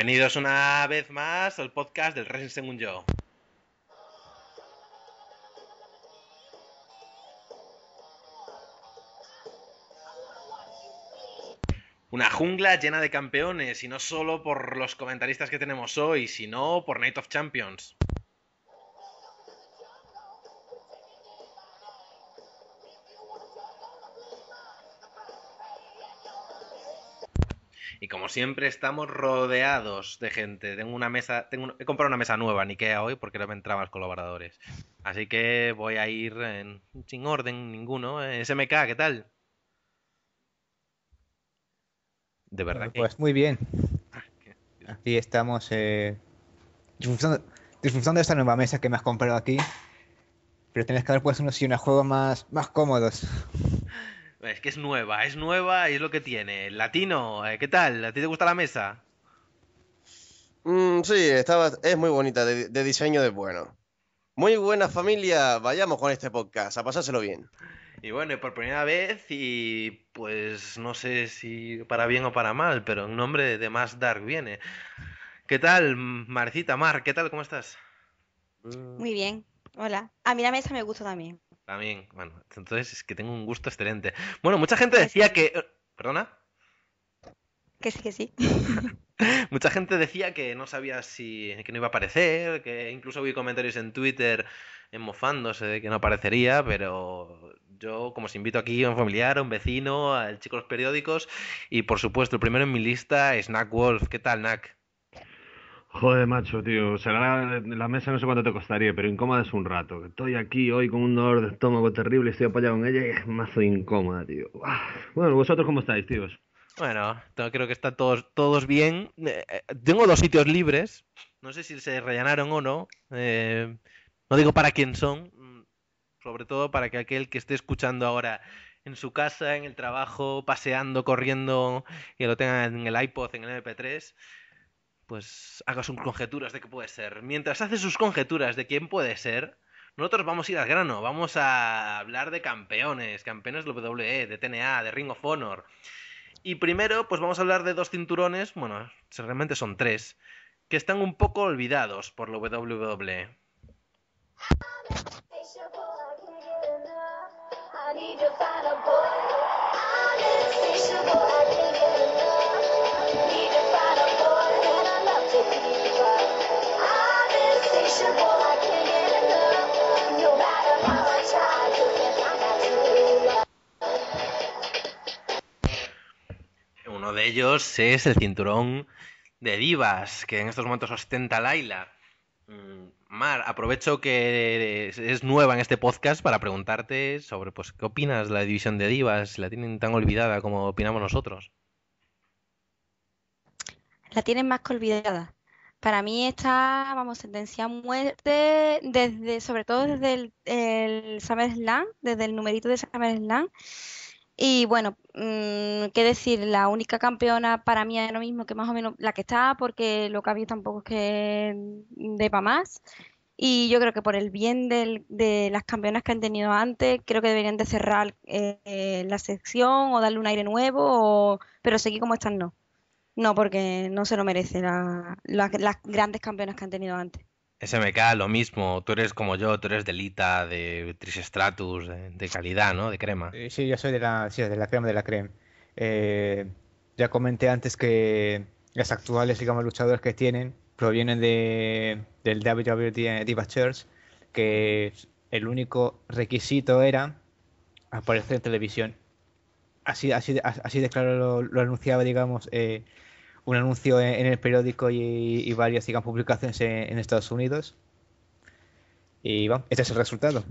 Bienvenidos una vez más al podcast del Racing Según Yo. Una jungla llena de campeones, y no solo por los comentaristas que tenemos hoy, sino por Night of Champions. siempre estamos rodeados de gente. Tengo una mesa, tengo he comprado una mesa nueva en Ikea hoy porque no me entraban los colaboradores. Así que voy a ir sin orden ninguno. ¿eh? SMK, ¿qué tal? De verdad. Pues muy bien. Ah, aquí estamos eh, disfrutando, de esta nueva mesa que me has comprado aquí. Pero tenés que haber puesto unos unos juegos más, más cómodos. Es que es nueva, es nueva y es lo que tiene. Latino, eh, ¿qué tal? ¿A ti te gusta la mesa? Mm, sí, es muy bonita, de, diseño de bueno. Muy buena familia, vayamos con este podcast, a pasárselo bien. Y bueno, por primera vez, y pues no sé si para bien o para mal, pero en nombre de Más Dark viene. ¿Qué tal, Marcita, Mar? ¿Qué tal? ¿Cómo estás? Muy bien, hola. A mí la mesa me gusta también. También, bueno, entonces es que tengo un gusto excelente. Bueno, mucha gente decía que... ¿Perdona? Que sí, que sí. Mucha gente decía que no sabía si que no iba a aparecer, que incluso vi comentarios en Twitter mofándose de que no aparecería, pero yo como os invito aquí a un familiar, a un vecino, al chico de los periódicos y por supuesto el primero en mi lista es Nack Wolf. ¿Qué tal, Nack? Joder, macho, tío. Será la, mesa no sé cuánto te costaría, pero incómoda es un rato. Estoy aquí hoy con un dolor de estómago terrible, estoy apoyado en ella y es mazo incómoda, tío. Ah, bueno, ¿vosotros cómo estáis, tíos? Bueno, creo que están todos, todos bien. Eh, eh, tengo dos sitios libres. No sé si se rellenaron o no. Eh, no digo para quién son. Mm, sobre todo para que aquel que esté escuchando ahora en su casa, en el trabajo, paseando, corriendo, que lo tenga en el iPod, en el MP3, pues haga sus conjeturas de qué puede ser. Mientras hace sus conjeturas de quién puede ser, nosotros vamos a ir al grano, vamos a hablar de campeones, campeones de WWE, de TNA, de Ring of Honor. Y primero, pues vamos a hablar de dos cinturones, bueno, realmente son tres, que están un poco olvidados por la WWE. Uno de ellos es el cinturón de divas que en estos momentos ostenta Laila. Mm, Mar, aprovecho que es nueva en este podcast para preguntarte sobre pues, qué opinas de la división de divas, la tienen tan olvidada como opinamos nosotros la tienen más que olvidada. Para mí está, vamos, sentencia a muerte desde, sobre todo desde el, el SummerSlam, desde el numerito de SummerSlam. Y bueno, mm, qué decir, la única campeona para mí lo mismo que más o menos la que está, porque lo que había tampoco es que de más. Y yo creo que por el bien de las campeonas que han tenido antes, creo que deberían de cerrar eh, eh, la sección o darle un aire nuevo, pero seguir como están no. No, porque no se lo merecen la, las grandes campeonas que han tenido antes. SMK, lo mismo, tú eres como yo, tú eres de Lita, de tris de, de, calidad, ¿no? De crema. Eh, sí, yo soy de la, de la crema de la crema. Eh, ya comenté antes que las actuales, digamos, luchadoras que tienen provienen de, del WWE eh, Divas Church, que el único requisito era aparecer en televisión. Así, así, así de claro lo, anunciaba, digamos, eh, un anuncio en, el periódico y, varias publicaciones en, en, Estados Unidos. Y bueno, este es el resultado.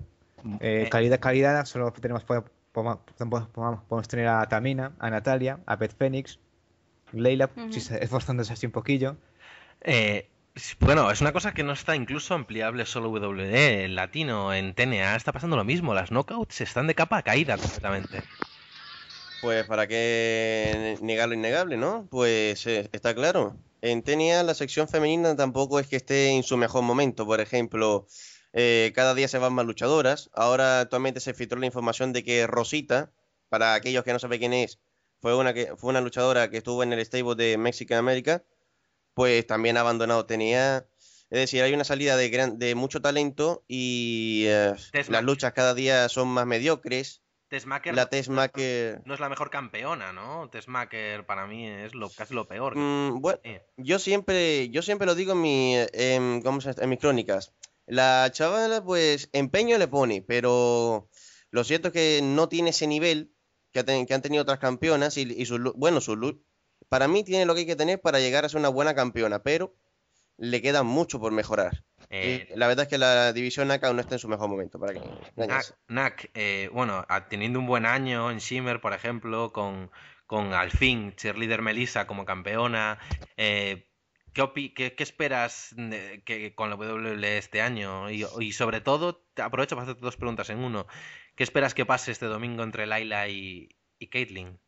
Mm, eh, eh, calidad, calidad, solo tenemos podemos tener a Tamina, a Natalia, a Beth Phoenix, Leila, esforzándose así un poquillo. Eh, bueno, es una cosa que no está incluso ampliable solo WWE en latino, en TNA está pasando lo mismo, las knockouts están de capa caída completamente. Pues para qué negar lo innegable, ¿no? Pues eh, está claro. En Tenia la sección femenina tampoco es que esté en su mejor momento. Por ejemplo, eh, cada día se van más luchadoras. Ahora actualmente se filtró la información de que Rosita, para aquellos que no saben quién es, fue una, que, fue una luchadora que estuvo en el stable de Mexican America, pues también ha abandonado Tenia. Es decir, hay una salida de, de mucho talento y eh, las luchas cada día son más mediocres. Tesmaker La Tesmaker No es la mejor campeona, ¿no? Tesmaker para mí es lo, casi lo peor. Mm, bueno, yo siempre, yo siempre lo digo en, mi, mis crónicas. La chavala, pues, empeño le pone, pero lo cierto es que no tiene ese nivel que, han tenido otras campeonas y, y su, bueno, para mí tiene lo que hay que tener para llegar a ser una buena campeona, pero le queda mucho por mejorar. Eh, la verdad es que la división NAC aún no está en su mejor momento. Para NAC, eh, bueno, teniendo un buen año en Shimmer, por ejemplo, con, con al fin cheerleader Melissa como campeona. Eh, ¿qué, esperas que, con la WWE este año? Y, sobre todo, aprovecho para hacerte dos preguntas en uno. ¿Qué esperas que pase este domingo entre Laila y, y Caitlyn?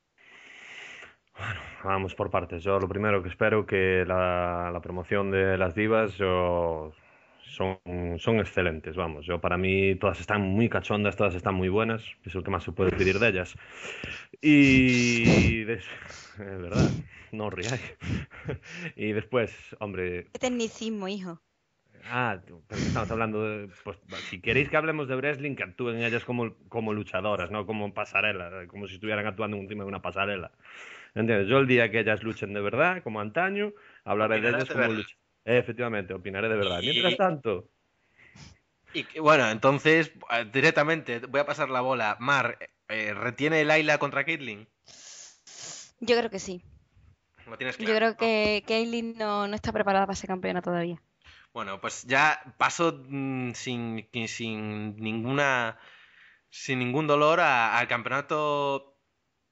Bueno, vamos por partes. Yo lo primero que espero que la, la promoción de las divas, yo son, excelentes, vamos. Yo, para mí todas están muy cachondas, todas están muy buenas, es lo que más se puede pedir de ellas. Y... Es verdad, no ríais. y después, hombre... Qué Tecnicismo, hijo. Ah, estamos hablando de. Pues, si queréis que hablemos de wrestling, que actúen ellas como, como luchadoras, no como pasarela, como si estuvieran actuando un encima de una pasarela. Yo el día que ellas luchen de verdad, como antaño, hablaré de ellas como luchadoras. Efectivamente, opinaré de verdad. Mientras tanto. Y bueno, entonces directamente voy a pasar la bola. Mar, eh, retiene ¿retiene Laila contra Caitlyn? Yo creo que sí. Yo creo que Caitlyn no, está preparada para ser campeona todavía. Bueno, pues ya paso mm, sin, sin ninguna. sin ningún dolor al campeonato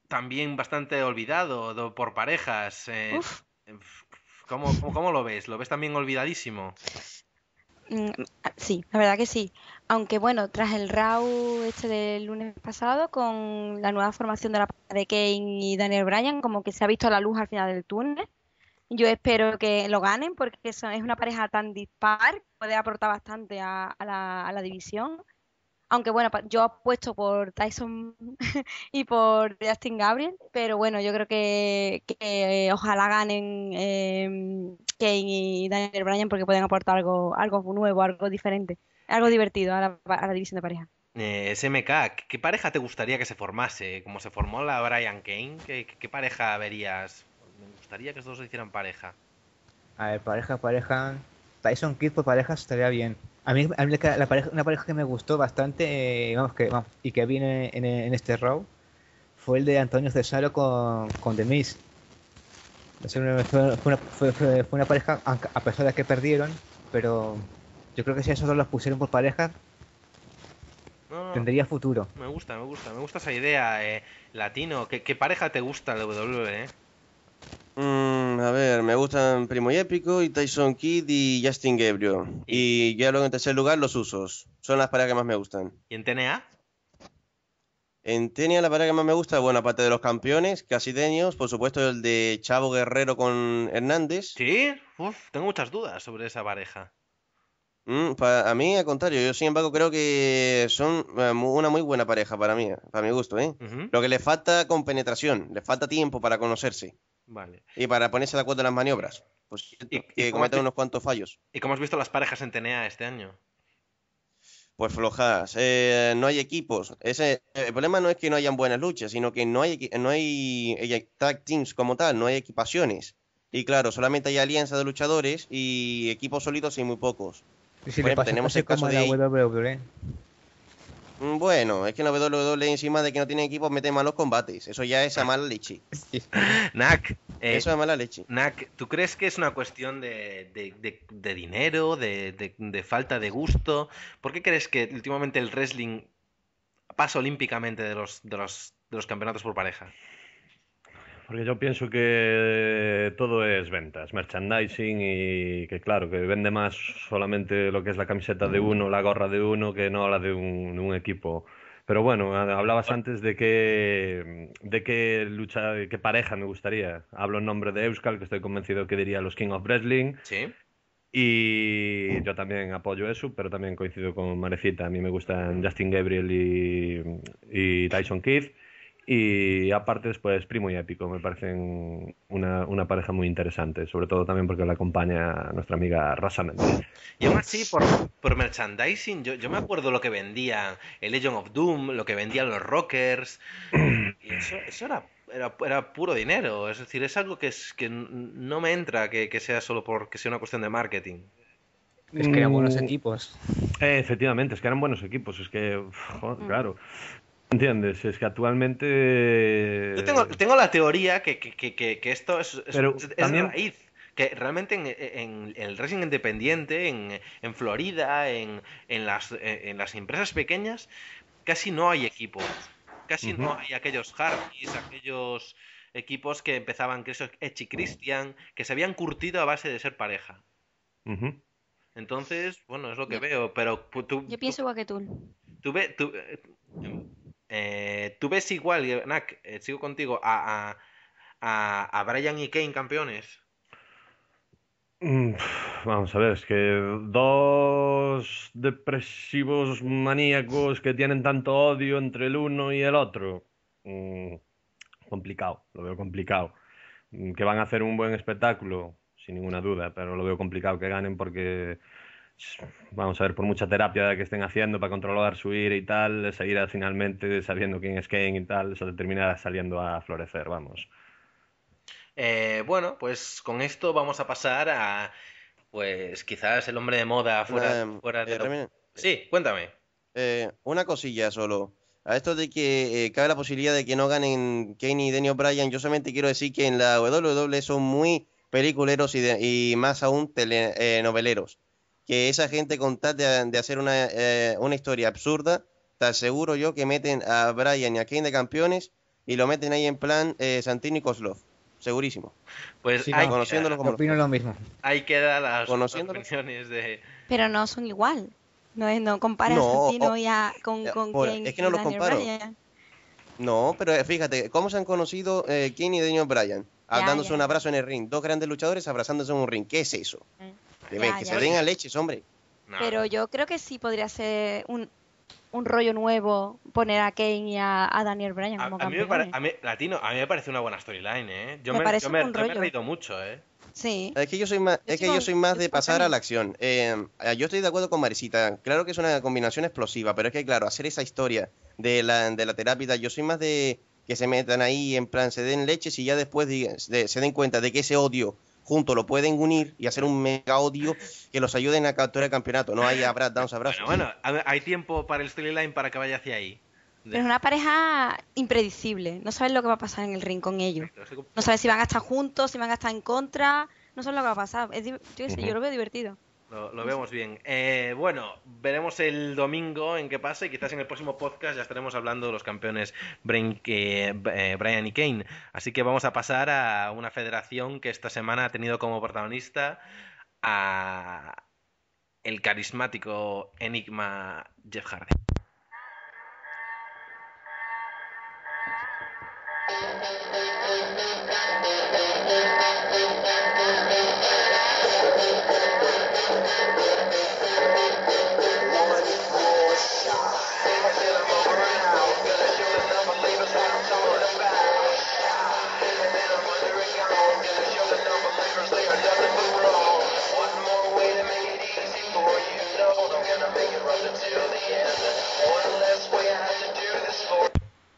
también bastante olvidado por parejas. Eh, ¿Cómo, lo ves? ¿Lo ves también olvidadísimo? Mm, sí, la verdad que sí. Aunque bueno, tras el RAW este del lunes pasado, con la nueva formación de la de Kane y Daniel Bryan, como que se ha visto la luz al final del túnel. Yo espero que lo ganen porque es una pareja tan dispar, puede aportar bastante a, la, a la división. Aunque bueno, yo apuesto por Tyson y por Justin Gabriel, pero bueno, yo creo que, eh, ojalá ganen em, Kane y Daniel Bryan porque pueden aportar algo, algo nuevo, algo diferente, algo divertido a la, división de pareja. Eh, SMK, ¿qué pareja te gustaría que se formase? Como se formó la Brian Kane, ¿qué, pareja verías? Me gustaría que estos dos hicieran pareja. A ver, pareja, pareja. Tyson Kidd por pues, pareja estaría bien. A mí, una pareja que me gustó bastante eh, y que viene en, este round fue el de Antonio Cesaro con, con The Miz. Fue una, pareja, a pesar de que perdieron, pero yo creo que si a esos dos los pusieron por pareja, tendría futuro. Me gusta, me gusta, me gusta esa idea, eh, Latino. ¿Qué, pareja te gusta de WWE? Eh? Mm, a ver, me gustan Primo y Épico y Tyson Kidd y Justin Gabriel. Y, ya luego en tercer lugar los usos. Son las parejas que más me gustan. ¿Y en TNA? En TNA la pareja que más me gusta, bueno, aparte de los campeones deños por supuesto el de Chavo Guerrero con Hernández. Sí, tengo muchas dudas sobre esa pareja. Mm, a mí, al contrario, yo sin embargo creo que son eh, una muy buena pareja para mí, eh, para mi gusto. ¿eh? Lo que le falta con penetración, le falta tiempo para conocerse. Vale. Y para ponerse de acuerdo en las maniobras. Pues y, que cometen unos cuantos fallos. ¿Y cómo has visto las parejas en TNA este año? Pues flojas. Eh, no hay equipos. el problema no es que no hayan buenas luchas, sino que no hay, no hay eh, tag teams como tal, no hay equipaciones. Y claro, solamente hay alianza de luchadores y equipos sólidos y muy pocos. tenemos el caso de e. Mm, bueno, es que la WWE encima de que no tiene equipo mete malos combates. Eso ya es a mala leche. Nak. Eh, es mala leche. Nak, ¿tú crees que es una cuestión de, dinero, de, falta de gusto? ¿Por qué crees que últimamente el wrestling pasa olímpicamente de los, los campeonatos por pareja? Porque yo pienso que todo es ventas, merchandising y que claro, que vende más solamente lo que es la camiseta de uno, la gorra de uno, que no la de un, equipo. Pero bueno, hablabas antes de qué, de qué lucha, qué pareja me gustaría. Hablo en nombre de Euskal, que estoy convencido que diría los King of Wrestling. Sí. Y yo también apoyo eso, pero también coincido con Marecita. A mí me gustan Justin Gabriel y, y Tyson Keith. Y aparte después Primo y Épico me parecen una, pareja muy interesante, sobre todo también porque la acompaña nuestra amiga rasa Y aún así, por, merchandising, yo, me acuerdo lo que vendía el Legion of Doom, lo que vendían los Rockers, y eso, era, puro dinero, es decir, es algo que, es, que no me entra que, sea solo porque sea una cuestión de marketing. Es que eran buenos mm. equipos. Eh, efectivamente, es que eran buenos equipos. Es que, joder, mm. claro. ¿Entiendes? Es que actualmente... Yo tengo, la teoría que, esto es, de raíz que realmente en, el racing independiente, en, Florida, en, las, en, las empresas pequeñas, casi no hay equipos. Casi no hay aquellos harkis, aquellos equipos que empezaban que Echi Cristian, que se habían curtido a base de ser pareja. Entonces, bueno, es lo que veo, pero tú... Yo pienso igual que tú. Eh, tú ves igual, eh, Nak, eh, sigo contigo, a, a, Brian y Kane campeones. Mm, vamos a ver, es que dos depresivos maníacos que tienen tanto odio entre el uno y el otro. Mm, complicado, lo veo complicado. Mm, que van a hacer un buen espectáculo, sin ninguna duda, pero lo veo complicado que ganen porque vamos a ver, por mucha terapia que estén haciendo para controlar su ira y tal, Seguirá finalmente, sabiendo quién es Kane y tal, eso terminará saliendo a florecer, vamos. Eh, bueno, pues con esto vamos a pasar a, pues quizás el hombre de moda fuera, de... Eh, sí, cuéntame. Eh, una cosilla solo. A esto de que cabe la posibilidad de que no ganen Kane y Denny O'Brien, yo solamente quiero decir que en la WWE son muy peliculeros y, más aún Noveleros que esa gente con de, hacer una, eh, una, historia absurda, te aseguro yo que meten a Brian y a Kane de campeones y lo meten ahí en plan eh, Santino y Koslov Segurísimo. Pues sí, hay, como eh, opino lo mismo. que dar las opiniones de... Pero no son igual. No, es, no comparas a Santino ya con, con no No, pero fíjate, ¿cómo se han conocido eh, y Daniel Bryan? dándose un abrazo en el ring. Dos grandes luchadores abrazándose en un ring. ¿Qué es eso? que se den a leches, hombre. Pero yo creo que sí podría ser un, rollo nuevo poner a Kane y a, Daniel Bryan como a, a mí me Latino, a mí me parece una buena storyline, ¿eh? Yo me, yo me, he reído mucho, ¿eh? Sí. Es que yo soy más, es que yo soy más de pasar a la acción. Eh, yo estoy de acuerdo con Marisita. Claro que es una combinación explosiva, pero es que, claro, hacer esa historia de la, de la terapia, yo soy más de que se metan ahí, en plan, se den leches y ya después se den cuenta de que ese odio juntos lo pueden unir y hacer un mega odio que los ayuden a capturar el campeonato. No hay abrazos, abrazos. Bueno, hay tiempo para el storyline para que vaya hacia ahí. Pero es una pareja impredecible. No sabes lo que va a pasar en el ring con ellos. No sabes si van a estar juntos, si van a estar en contra. No sabes lo que va a pasar. yo lo veo divertido. Lo, vemos bien. Eh, bueno, veremos el domingo en qué pasa y quizás en el próximo podcast ya estaremos hablando de los campeones Brian, eh, Brian y Kane. Así que vamos a pasar a una federación que esta semana ha tenido como protagonista a el carismático enigma Jeff Hardy.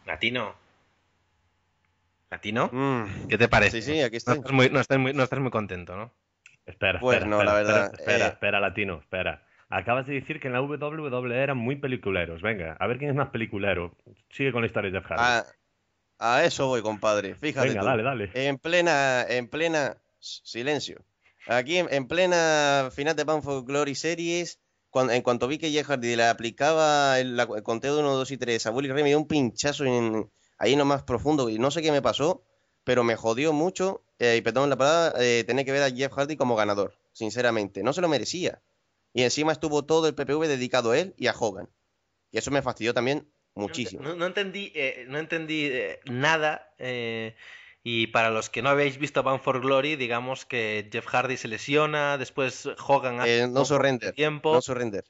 Latino. ¿Latino? Mm. ¿Qué te parece? Sí, sí, aquí No estás muy, no muy, contento, ¿no? Espera, pues espera, no, la verdad, espera, eh, espera, Latino, espera. Acabas de decir que en la WWE eran muy peliculeros. Venga, a ver quién es más peliculero. Sigue con la historia de Jeff ah, A, eso voy, compadre. Fíjate. Venga, dale, dale. En plena, en plena silencio. Aquí en, plena final de Banfolk Glory series, en cuanto vi que Jeff Hardy le aplicaba el, conteo de 1, 2 y 3 a Willy Ray, me dio un pinchazo en, ahí más profundo. Y no sé qué me pasó, pero me jodió mucho. Eh, y perdón la palabra, eh, tener que ver a Jeff Hardy como ganador, sinceramente. No se lo merecía. Y encima estuvo todo el PPV dedicado a él y a Hogan. Y eso me fastidió también muchísimo. No, entendí, no entendí eh, eh, nada y para los que no habéis visto Bound for Glory, digamos que Jeff Hardy se lesiona, después juegan hace eh, tiempo. No surrender.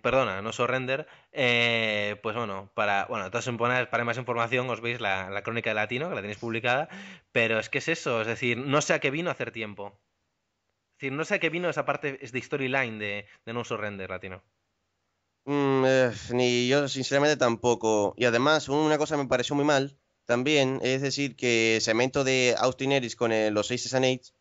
perdona, no surrender. Eh, pues bueno, para bueno, para más información os veis la, crónica de Latino, que la tenéis publicada. Pero es que es eso, es decir, no sé a qué vino a hacer tiempo. Es decir, no sé a qué vino esa parte es de storyline de, No Surrender Latino. Mm, eh, ni yo, sinceramente, tampoco. Y además, una cosa me pareció muy mal también, es decir, que Cemento de Austin Eris con eh, los 6 8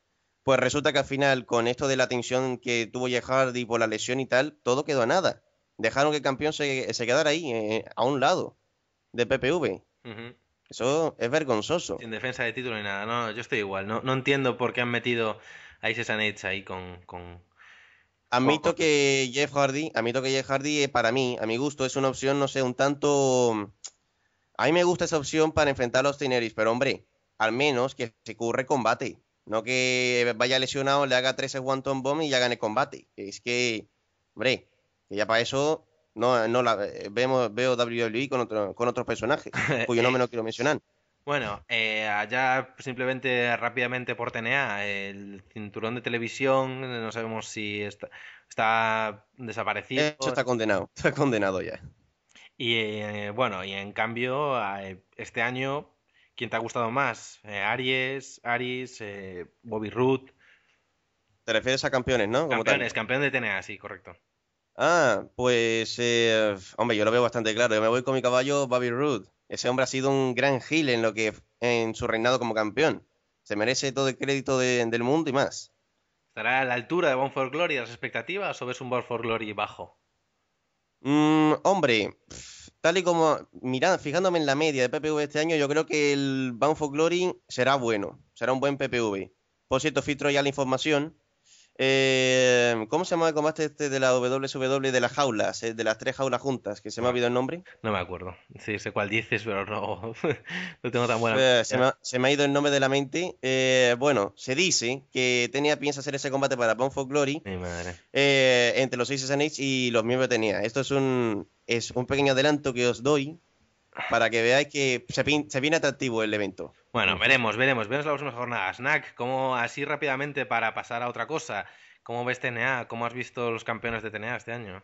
pues resulta que al final, con esto de la tensión que tuvo Jeff Hardy por la lesión y tal, todo quedó a nada. Dejaron que el campeón se, quedara ahí, eh, eh, a un lado, de PPV. Eso es vergonzoso. Sin defensa de título ni nada, no, yo estoy igual. No, entiendo por qué han metido a Isis Eights ahí con, Admito que Jeff Hardy, admito que Jeff Hardy, para mí, a mi gusto, es una opción, no sé, un tanto a mí me gusta esa opción para enfrentar a los Tineris, pero hombre, al menos que se curre combate. No que vaya lesionado, le haga 13 one bomb y ya gane combate. Es que, hombre, ya para eso no, no la eh, vemos, veo WWE con, otro, con otros personajes, cuyo nombre no quiero mencionar. Bueno, eh, allá simplemente rápidamente por TNA, el cinturón de televisión, no sabemos si está, está desaparecido. Eso está condenado, está condenado ya. Y eh, bueno, y en cambio, eh, este año, ¿quién te ha gustado más? Eh, Aries Aries, Bobby Root. Te refieres a campeones, ¿no? campeones, campeón de TNA, sí, correcto. Ah, pues, hombre, yo lo veo bastante claro. Yo me voy con mi caballo Bobby Ruth. Ese hombre ha sido un gran heel en, lo que, en su reinado como campeón. Se merece todo el crédito del mundo y más. ¿Estará a la altura de Bone for Glory, las expectativas, o ves un Bound for Glory bajo? Mm, hombre, tal y como Mirad... fijándome en la media de PPV este año, yo creo que el Bound Glory será bueno, será un buen PPV. Por cierto, filtro ya la información eh, ¿Cómo se llama el combate este de la WSW e de las jaulas, eh, de las tres jaulas juntas? Que se me ha olvidado el nombre. No me acuerdo. sé cuál dices, pero no, tengo tan buena. se, me ha, ido el nombre de la mente. Eh, bueno, se dice que tenía piensa hacer ese combate para Punk for Glory entre los 6 y los miembros tenía. Esto es un, es un pequeño adelanto que os doy para que veáis que se, viene atractivo el evento. Bueno, veremos, veremos, veremos la próxima jornada. Snack, como así rápidamente para pasar a otra cosa, ¿cómo ves TNA? ¿Cómo has visto los campeones de TNA este año?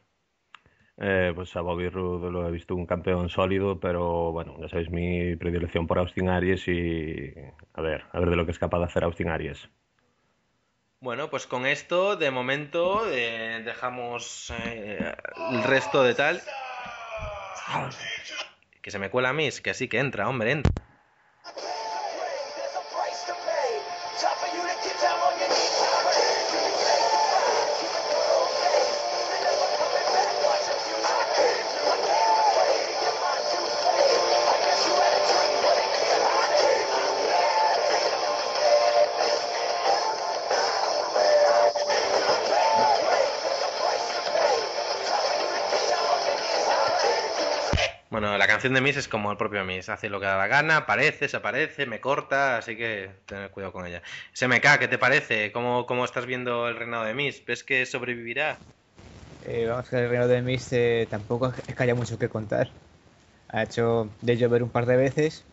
Eh, pues a Bobby Roode lo he visto un campeón sólido, pero bueno, ya sabéis mi predilección por Austin Aries y a ver, a ver de lo que es capaz de hacer Austin Aries. Bueno, pues con esto, de momento, eh, dejamos eh, el resto de tal. Ah que se me cuela a mí, que así que entra, hombre, entra. canción de Miss es como el propio MIS, hace lo que da la gana, aparece, desaparece, me corta, así que tener cuidado con ella. SMK, ¿qué te parece? ¿Cómo, cómo estás viendo el reinado de Miss? ¿Ves que sobrevivirá? Eh, vamos a el reinado de Miss eh, tampoco es que haya mucho que contar. Ha hecho de llover un par de veces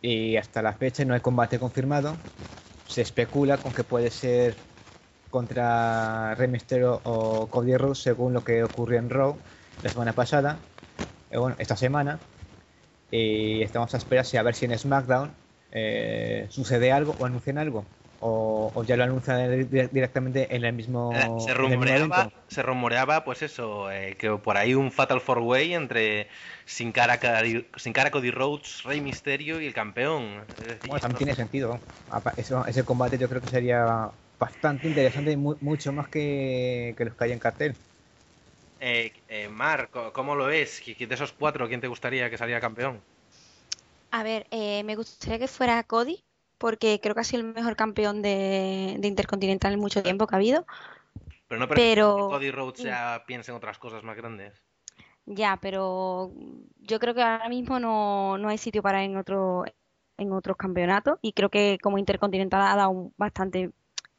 y hasta la fecha no hay combate confirmado. Se especula con que puede ser contra Rey o Cody Rose, según lo que ocurrió en Raw la semana pasada, eh, bueno, esta semana, y estamos a esperar a ver si en SmackDown eh, sucede algo o anuncian algo. O, ya lo anuncian directamente en el mismo. Eh, se rumoreaba, se rumoreaba pues eso, eh, que por ahí un Fatal Four Way entre Sin Cara, Sin Cara Cody Rhodes, Rey Misterio y el campeón. Bueno, también tiene sentido. ese combate yo creo que sería bastante interesante y mucho más que los que hay en cartel. Eh, eh Marco, ¿cómo lo ves? De esos cuatro, ¿quién te gustaría que saliera campeón? A ver, eh, me gustaría que fuera Cody, porque creo que ha sido el mejor campeón de, Intercontinental en mucho tiempo que ha habido. Pero no pero... que Cody Rhodes ya piense en otras cosas más grandes. Ya, pero yo creo que ahora mismo no, no hay sitio para en otro en otros campeonatos y creo que como Intercontinental ha dado bastante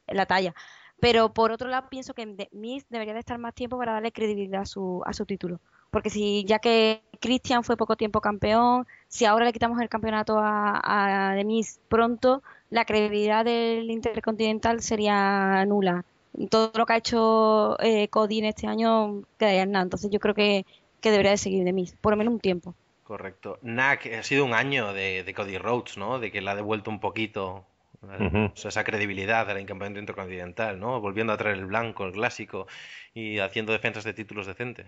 la talla. Pero por otro lado, pienso que Miss debería de estar más tiempo para darle credibilidad a su, título. Porque si ya que Christian fue poco tiempo campeón, si ahora le quitamos el campeonato a, de Miss pronto, la credibilidad del Intercontinental sería nula. Todo lo que ha hecho eh, Cody en este año quedaría en nada. Entonces yo creo que, que debería de seguir de Miss, por lo menos un tiempo. Correcto. Nak, ha sido un año de, Cody Rhodes, ¿no? De que la ha devuelto un poquito eh, esa credibilidad del encampamiento intercontinental, Volviendo a traer el blanco, el clásico, y haciendo defensas de títulos decentes.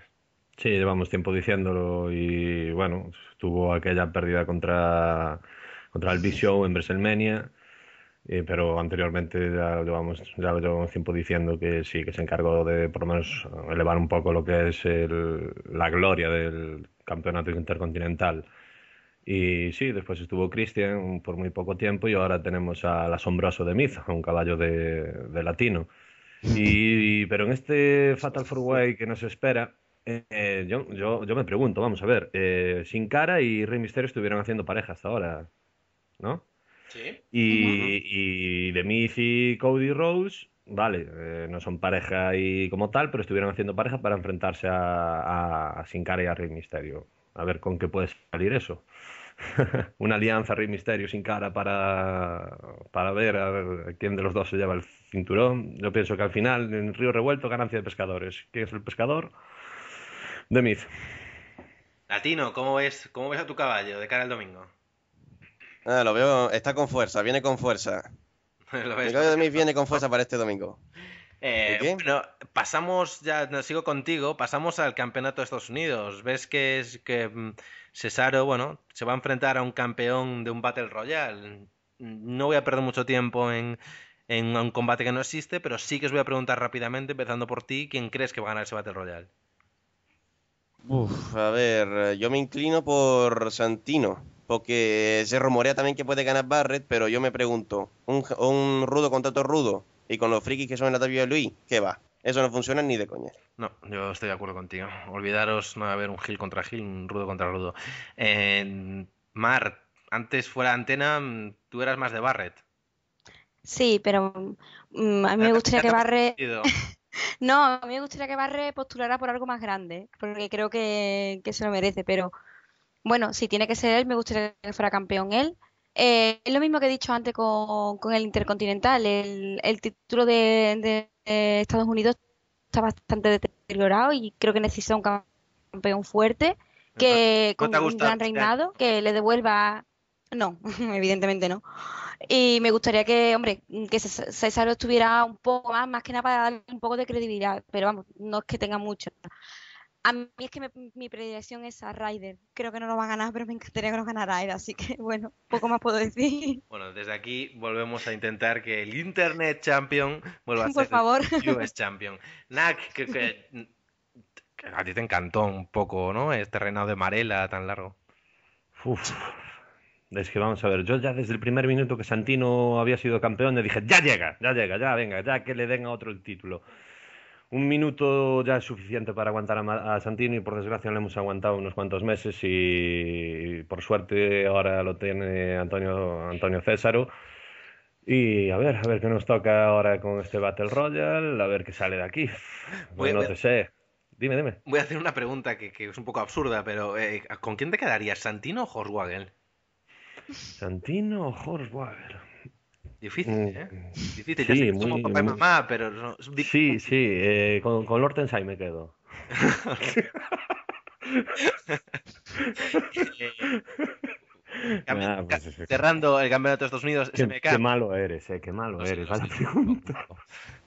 Sí, llevamos tiempo diciéndolo y bueno, tuvo aquella pérdida contra, contra el Big Show en WrestleMania, eh, pero anteriormente ya llevamos, llevamos tiempo diciendo que sí, que se encargó de por lo menos elevar un poco lo que es la gloria del campeonato intercontinental y sí, después estuvo Christian por muy poco tiempo y ahora tenemos al asombroso de Miz, un caballo de, latino. Y, pero en este Fatal Four Way que nos espera, eh, yo, me pregunto, vamos a ver, eh, Sin Cara y Rey Misterio estuvieron haciendo pareja hasta ahora, ¿no? Sí. Y, de y y Cody Rose, vale, eh, no son pareja y como tal, pero estuvieron haciendo pareja para enfrentarse a, a Sin Cara y a Rey Misterio. A ver con qué puede salir eso. una alianza Rey Misterio sin cara para, para ver a quién de los dos se lleva el cinturón. Yo pienso que al final, en Río Revuelto, ganancia de pescadores. ¿Quién es el pescador? De Miz. Latino, ¿cómo ves, ¿cómo ves a tu caballo de cara al domingo? Ah, lo veo, está con fuerza, viene con fuerza. El caballo de Miz viene con fuerza para este domingo. Eh, pasamos, ya sigo contigo, pasamos al campeonato de Estados Unidos. ¿Ves que es que mm, Cesaro, bueno, se va a enfrentar a un campeón de un Battle Royale. No voy a perder mucho tiempo en, un combate que no existe, pero sí que os voy a preguntar rápidamente, empezando por ti, ¿quién crees que va a ganar ese Battle Royale? Uf, a ver, yo me inclino por Santino, porque se rumorea también que puede ganar Barrett, pero yo me pregunto, un, rudo contra otro rudo, y con los frikis que son en la de Luis, ¿qué va? Eso no funciona ni de coña. No, yo estoy de acuerdo contigo. Olvidaros, no haber un Gil contra Gil, un rudo contra rudo. en eh, Mar, antes fuera antena, tú eras más de Barret. Sí, pero mm, a mí me gustaría que barre no, a mí me gustaría que Barret postulara por algo más grande, porque creo que, se lo merece, pero bueno, si tiene que ser él, me gustaría que fuera campeón él. Eh, es lo mismo que he dicho antes con, el Intercontinental, el, el título de, Estados Unidos está bastante deteriorado y creo que necesita un campeón fuerte que un gran reinado que le devuelva no evidentemente no y me gustaría que hombre que César estuviera un poco más más que nada para darle un poco de credibilidad pero vamos no es que tenga mucho a mí es que mi predilección es a Ryder. Creo que no lo va a ganar, pero me encantaría que lo ganara Raider, Así que, bueno, poco más puedo decir. Bueno, desde aquí volvemos a intentar que el Internet Champion vuelva a ser favor. el US Champion. Nak, que, que, a ti te encantó un poco, ¿no? Este reinado de Marela tan largo. Uf. Es que vamos a ver, yo ya desde el primer minuto que Santino había sido campeón, le dije, ya llega, ya llega, ya venga, ya que le den a otro el título un minuto ya es suficiente para aguantar a, Santino y, Por desgracia, le hemos aguantado unos cuantos meses y, por suerte ahora lo tiene Antonio, Antonio Césaro. Y a ver, a ver qué nos toca ahora con este Battle Royale, a ver qué sale de aquí. Bueno pues no te sé. Dime, dime. Voy a hacer una pregunta que, es un poco absurda, pero eh, ¿con quién te quedarías, Santino o Horswagel? Santino o Horswagel... Difícil, mm. ¿eh? Difícil, ya sé que muy, somos papá y mamá, pero... sí, sí, eh, con, con Lord Tensai me quedo. Eh, ah, pues cerrando el campeonato de Estados Unidos, me cae. Qué malo eres, eh, qué malo eres. vale pregunta.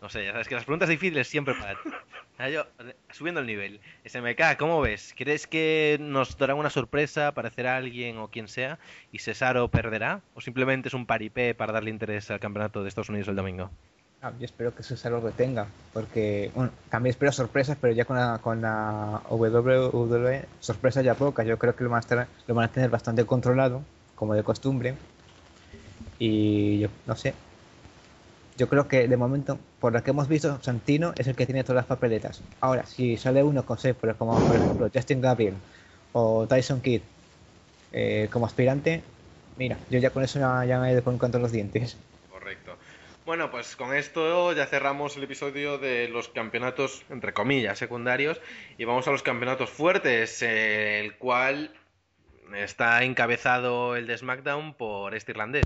No sé, ya sabes que las preguntas difíciles siempre para Yo, subiendo el nivel. SMK, ¿cómo ves? ¿Crees que nos dará una sorpresa, aparecerá alguien o quien sea, y Cesaro perderá? ¿O simplemente es un paripé para darle interés al campeonato de Estados Unidos el domingo? Ah, yo espero que Cesaro tenga, porque bueno, también espero sorpresas, pero ya con la, con la WWE, sorpresas ya pocas. Yo creo que lo van, lo van a tener bastante controlado, como de costumbre. Y yo no sé, yo creo que de momento, por lo que hemos visto, Santino es el que tiene todas las papeletas. Ahora, si sale uno con seis, como por ejemplo Justin Gabriel o Tyson Kidd eh, como aspirante, mira, yo ya con eso ya, me he poner con los dientes. Correcto. Bueno, pues con esto ya cerramos el episodio de los campeonatos, entre comillas, secundarios, y vamos a los campeonatos fuertes, el cual está encabezado el de SmackDown por este irlandés.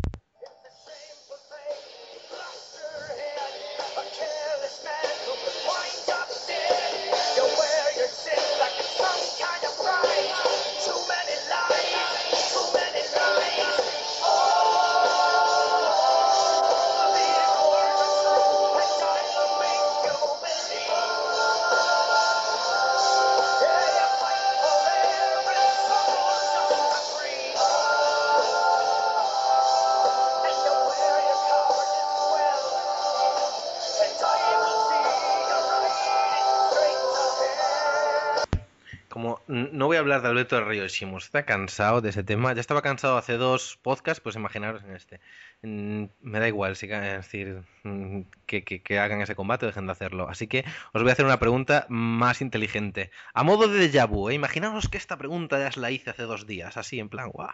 hablar de Alberto Simus, Está cansado de ese tema. Ya estaba cansado hace dos podcasts, pues imaginaros en este. Mm, me da igual, si, quieren decir, mm, que, hagan ese combate o dejen de hacerlo. Así que os voy a hacer una pregunta más inteligente. A modo de déjà vu, ¿eh? imaginaos que esta pregunta ya la hice hace dos días, así en plan, guau.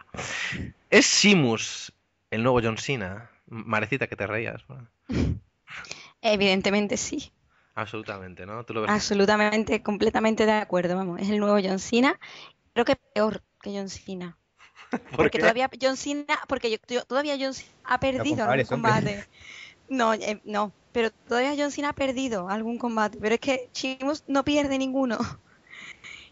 ¿Es Simus el nuevo John Cena? Marecita, que te reías. Evidentemente sí. Absolutamente, ¿no? Absolutamente, completamente de acuerdo, vamos. Es el nuevo John Cena. Creo que peor que John Cena. porque todavía John Cena, porque yo, todavía John ha perdido algún combate. No, eh, no, pero todavía John Cena ha perdido algún combate. Pero es que Chimus no pierde ninguno.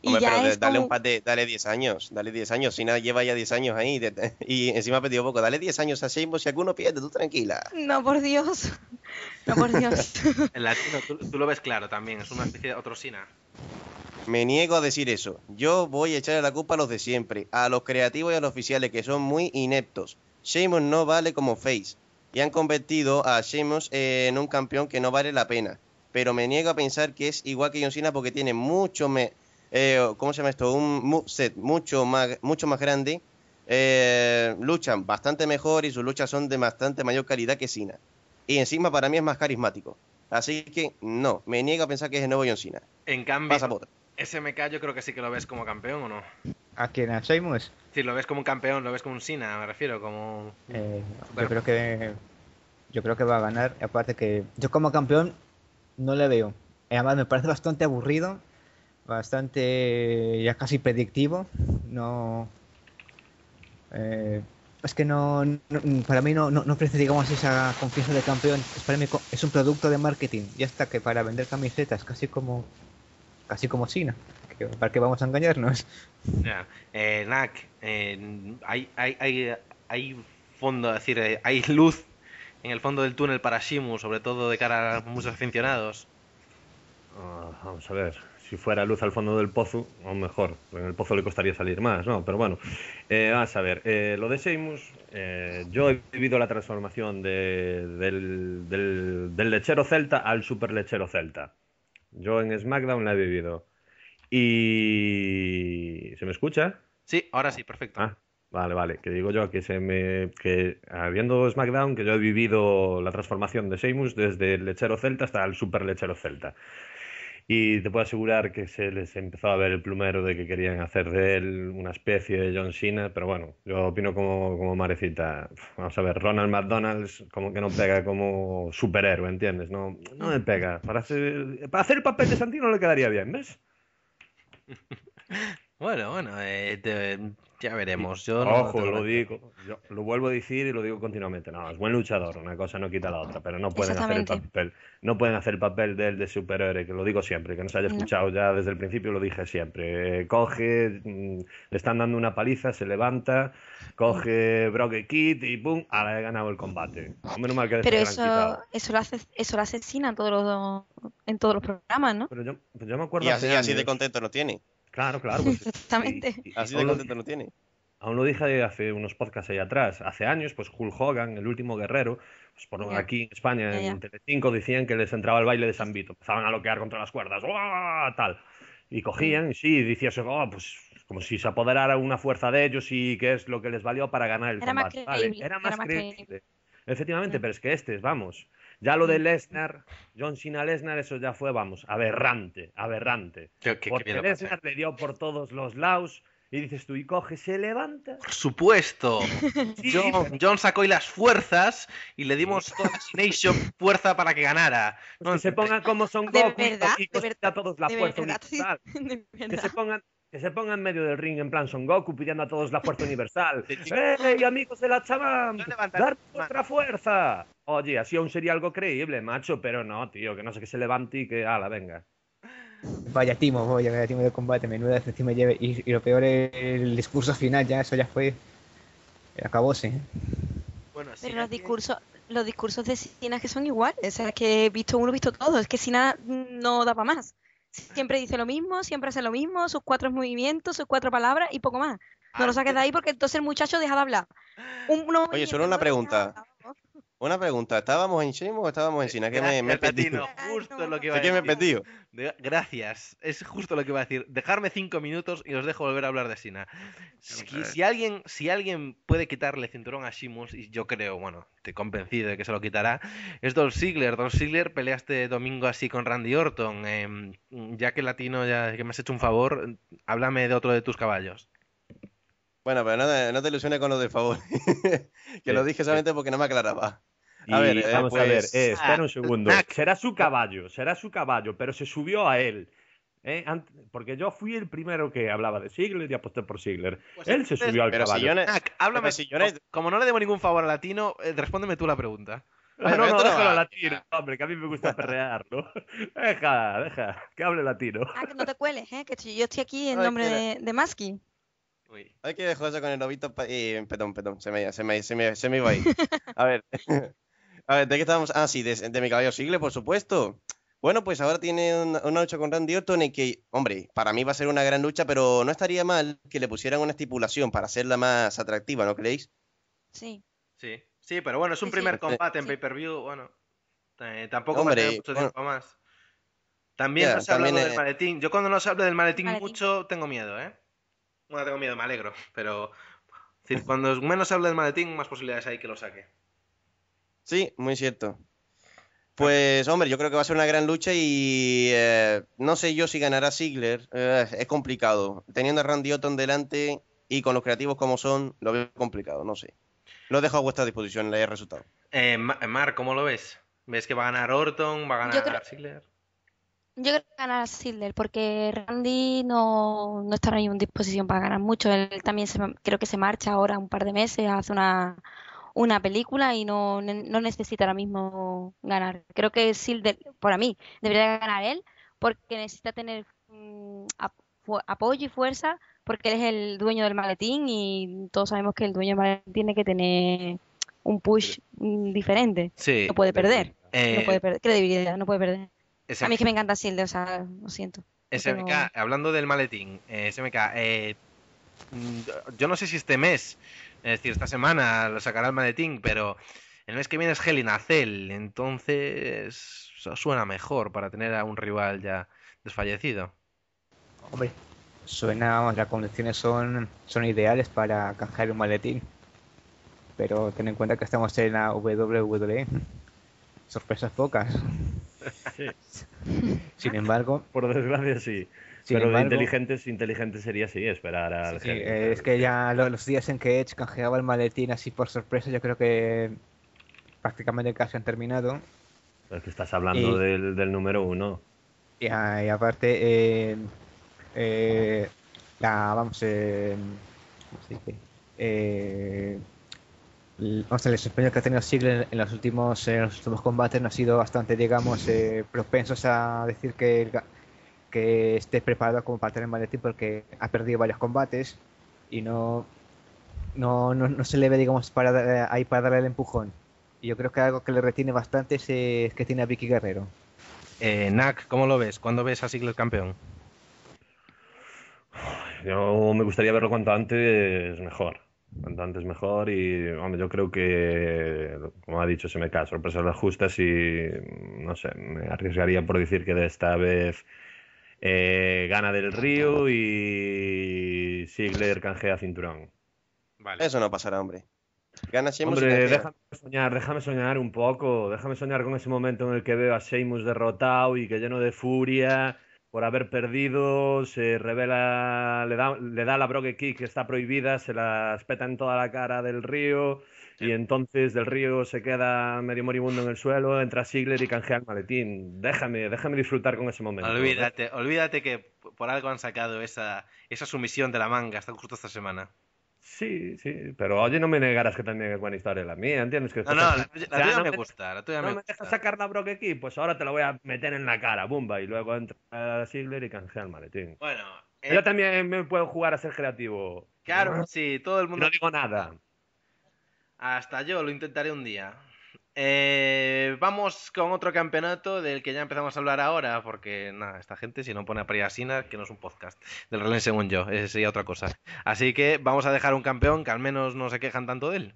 Y Hombre, ya pero dale un par de, dale 10 años, dale 10 años, Cena lleva ya 10 años ahí y encima ha perdido poco, dale 10 años a Sheamus si alguno pierde, tú tranquila. No, por Dios. por Dios. tú, lo ves claro también, es una especie de Me niego a decir eso. Yo voy a echarle la culpa a los de siempre, a los creativos y a los oficiales que son muy ineptos. Sheamus no vale como face y han convertido a Sheamus en un campeón que no vale la pena. Pero me niego a pensar que es igual que John Cena porque tiene mucho, eh, ¿cómo se llama esto? Un set mucho más, mucho más grande. Eh, luchan bastante mejor y sus luchas son de bastante mayor calidad que Sina y encima para mí es más carismático. Así que no, me niego a pensar que es de nuevo John Cena. En cambio, MK yo creo que sí que lo ves como campeón o no. ¿A quién? ¿A Seymour? Sí, lo ves como un campeón, lo ves como un Cena, me refiero, como... Eh, yo creo que... Yo creo que va a ganar, aparte que yo como campeón no le veo. Eh, además me parece bastante aburrido, bastante ya casi predictivo. No... Eh, es que no, mm, para mí no, no, ofrece digamos esa confianza de campeón es para mí es un producto de marketing ya está que para vender camisetas casi como casi como China para qué vamos a engañarnos eh, Nak eh, hay, hay, hay, hay fondo decir eh, hay luz en el fondo del túnel para Shimu sobre todo de cara a muchos aficionados ah, vamos a ver si fuera luz al fondo del pozo, o mejor, en el pozo le costaría salir más, ¿no? Pero bueno, eh, vamos a ver, eh, lo de Seimus... Eh, yo he vivido la transformación del, lechero celta al super lechero celta. Yo en SmackDown la he vivido. Y... ¿Se me escucha? Sí, ahora sí, perfecto. Ah, vale, vale, que digo yo que se me habiendo SmackDown que yo he vivido la transformación de Seimus... desde el lechero celta hasta el super lechero celta y te puedo asegurar que se les empezó a ver el plumero de que querían hacer de él una especie de John Cena, pero bueno, yo opino como, Marecita. Vamos a ver, Ronald McDonald's como que no pega como superhéroe, ¿entiendes? No, no me pega. Para hacer, para hacer el papel de Santino le quedaría bien, ¿ves? Bueno, bueno, eh, te, ya veremos. Yo Ojo, lo, digo. lo vuelvo a decir y lo digo continuamente. No, es buen luchador. Una cosa no quita la otra. Pero no pueden hacer el papel. No pueden hacer el papel del de superhéroe, que lo digo siempre. Que nos haya escuchado ya desde el principio, lo dije siempre. Eh, coge, mm, le están dando una paliza, se levanta, coge Broke kit y ¡pum! ¡Ahora he ganado el combate! Menos mal que Pero eso, eso, lo hace, eso lo asesina en todos los, en todos los programas, ¿no? Pero yo, me acuerdo. Y así, así de contento lo tiene. Claro, claro. Pues, Exactamente. Así de contento lo tiene. Aún lo dije hace unos podcasts ahí atrás. Hace años, pues Hulk Hogan, el último guerrero, pues por aquí en España, en Telecinco, decían que les entraba el baile de San Vito. Empezaban a loquear contra las cuerdas. Tal. Y cogían, sí, y decías, oh, pues como si se apoderara una fuerza de ellos y qué es lo que les valió para ganar el combate. era más, creíble. Efectivamente, pero es que este, vamos, ya lo de Lesnar, John Cena Lesnar, eso ya fue, vamos, aberrante, aberrante. Porque Lesnar le dio por todos los laos y dices tú, y coge, se levanta. Por supuesto. John, John, sacó y las fuerzas y le dimos toda Nation fuerza para que ganara. Pues que se pongan como son Goku a todos la fuerza universal. que se pongan que se ponga en medio del ring en plan Son Goku pidiendo a todos la fuerza universal. ¡Ey, amigos de la chamán! ¡Dar otra fuerza! Oye, así aún sería algo creíble, macho, pero no, tío, que no sé que se levante y que, ala, venga. Vaya timo, voy, vaya timo de combate, menuda decepción me lleve. Y, lo peor es el discurso final, ya, eso ya fue. acabó, sí. pero los discursos, los discursos de Sina que son iguales, o sea, que he visto uno, he visto todo, es que Sina no da para más. Siempre dice lo mismo, siempre hace lo mismo, sus cuatro movimientos, sus cuatro palabras y poco más. No lo saques de ahí porque entonces el muchacho deja de hablar. Oye, solo una pregunta. Una pregunta, ¿estábamos en Shame o estábamos en China? Que me, que a decir. me he perdido? Ah, gracias, es justo lo que iba a decir. Dejarme cinco minutos y os dejo volver a hablar de Sina. Si, alguien, si alguien puede quitarle cinturón a Shimus, y yo creo, bueno, te convencido de que se lo quitará, es Dolph Ziggler. Don Ziggler peleaste domingo así con Randy Orton. Em, ya que latino, ya que me has hecho un favor, háblame de otro de tus caballos. Bueno, pero no, te ilusiones con lo de favor. que lo dije solamente porque no me aclaraba a ver, eh, vamos a ver, pues, eh, espera ah, un segundo. Será su caballo, será su caballo, pero se subió a él. ¿eh? porque yo fui el primero que hablaba de Sigler y aposté por Sigler. Pues él se subió al caballo. háblame, como no le debo ningún favor a Latino, respóndeme tú la pregunta. No, no, no, no, latino, hombre, que a mí me gusta perrearlo. Deja, deja, que hable latino. Ah, que no te cueles, ¿eh? que yo estoy aquí en nombre de, de Masky. Uy. Hay que dejar eso con el lobito. Y, petón, petón, se me, se, me, se, se me iba ahí. A ver, a ver, ¿de qué estamos? Ah, sí, de, mi caballo Sigle, por supuesto. Bueno, pues ahora tiene una, lucha con Randy Orton y que, hombre, para mí va a ser una gran lucha, pero no estaría mal que le pusieran una estipulación para hacerla más atractiva, ¿no creéis? Sí. Sí, sí, pero bueno, es un primer combate en pay-per-view, bueno, eh, tampoco me mucho tiempo más. También no se habla del maletín. Yo cuando no se habla del maletín, mucho tengo miedo, ¿eh? Bueno, tengo miedo, me alegro, pero cuando menos se habla del maletín, más posibilidades hay que lo saque. Sí, muy cierto. Pues hombre, yo creo que va a ser una gran lucha y eh, no sé yo si ganará Ziggler. Eh, es complicado. Teniendo a Randy Orton delante y con los creativos como son, lo veo complicado, no sé. Lo dejo a vuestra disposición, le el resultado. Eh, Mar, ¿cómo lo ves? ¿Ves que va a ganar Orton? ¿Va a ganar Ziggler? Yo creo que ganar porque Randy no, no está en disposición para ganar mucho. Él también creo que se marcha ahora un par de meses, hace una, una película y no, no necesita ahora mismo ganar. Creo que Silder, para mí, debería ganar él porque necesita tener mm, apoyo y fuerza porque él es el dueño del maletín y todos sabemos que el dueño del maletín tiene que tener un push mm, diferente. no puede perder. no eh, puede perder. Credibilidad, no puede perder. A mí que me encanta Silde, o sea, lo siento. Eh, SMK, hablando del maletín, SMK, eh, eh mm, yo no sé si este mes es decir, esta semana lo sacará el maletín, pero el mes que viene es Helen entonces suena mejor para tener a un rival ya desfallecido. Hombre, suena, las condiciones son, son ideales para canjear un maletín. Pero ten en cuenta que estamos en la WWE. Sorpresas pocas. Sin embargo. Por desgracia, sí. Pero inteligentes, inteligente sería sí, esperar al sí, eh, es que ya los días en que Edge canjeaba el maletín así por sorpresa, yo creo que prácticamente casi han terminado. Es que estás hablando del, número uno. Y, ah, aparte, eh, eh vamos, Eh o sea, el desempeño que ha tenido Sigle en, eh, los últimos combates no ha sido bastante, digamos, eh, propensos a decir que, esté preparado como para tener maletín porque ha perdido varios combates y no, no, se le ve, digamos, para, eh, ahí para darle el empujón. Y yo creo que algo que le retiene bastante es, eh, que tiene a Vicky Guerrero. Eh, Nak, ¿cómo lo ves? ¿Cuándo ves a el campeón? Yo me gustaría verlo cuanto antes, mejor Cuanto antes mejor y, yo creo que, como ha dicho se SMK, sorpresa la justa y, no sé, me arriesgaría por decir que de esta vez eh, gana del Río y Sigler canjea cinturón. Vale. Eso no pasará, hombre. Gana Hombre, déjame soñar, déjame soñar un poco, déjame soñar con ese momento en el que veo a Seamus derrotado y que lleno de furia por haber perdido, se revela, le da, le da la Brogue Kick que está prohibida, se la espeta en toda la cara del río y entonces del río se queda medio moribundo en el suelo, entra Sigler y canjea el maletín. Déjame, déjame disfrutar con ese momento. Olvídate, olvídate que por algo han sacado esa, esa sumisión de la manga hasta justo esta semana. Sí, sí, pero oye, no me negarás que también es buena historia la mía, ¿entiendes? Que no, no, la, tuya, no me, gusta, la tuya no me, gusta. me dejas sacar la broca aquí, pues ahora te la voy a meter en la cara, bumba, y luego entra a Sigler y canjea el maletín. Bueno, yo eh, también me puedo jugar a ser creativo. Claro, sí, todo el mundo. no digo nada. Hasta yo lo intentaré un día. Eh, vamos con otro campeonato del que ya empezamos a hablar ahora, porque nada, esta gente si no pone a Priasina, que no es un podcast del Relén según yo, sería otra cosa. Así que vamos a dejar un campeón que al menos no se quejan tanto de él.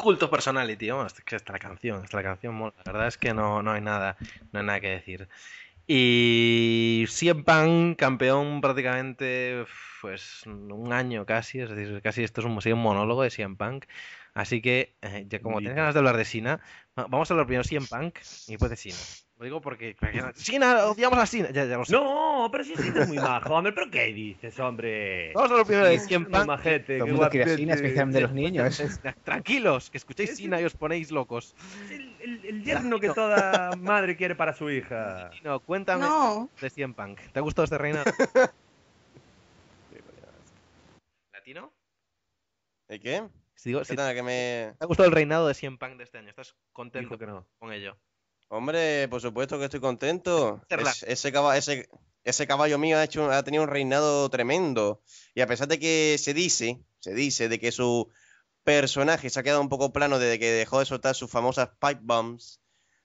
Culto Personality. Vamos, que está la canción, es la canción La verdad es que no, no, hay, nada, no hay nada que decir. Y CM Punk, campeón prácticamente pues un año casi, es decir, casi esto es un, museo monólogo de 100 Punk. Así que, eh, ya como tienes ganas de hablar de Sina, vamos a hablar primero de Punk y después de Sina. Lo digo porque. Sina, odiamos a Sina. Ya, ya lo sé. No, pero si Sina es muy majo, hombre. ¿Pero qué dices, hombre? Vamos a lo primero de siempre. punk majete. Todo el mundo quiere a Sina, especialmente de los niños. Tranquilos, que escuchéis Sina y os ponéis locos. El, el, yerno que toda madre quiere para su hija. No, cuéntame de Cien Punk. ¿Te ha gustado este reinado? ¿Latino? ¿El qué? Si digo, si que me... ¿Te ha gustado el reinado de Cien Punk de este año? ¿Estás contento que no. con ello? Hombre, por supuesto que estoy contento. ese, caballo, ese, ese, caballo mío ha, hecho, ha tenido un reinado tremendo. Y a pesar de que se dice, se dice de que su personaje se ha quedado un poco plano desde que dejó de soltar sus famosas pipe bombs,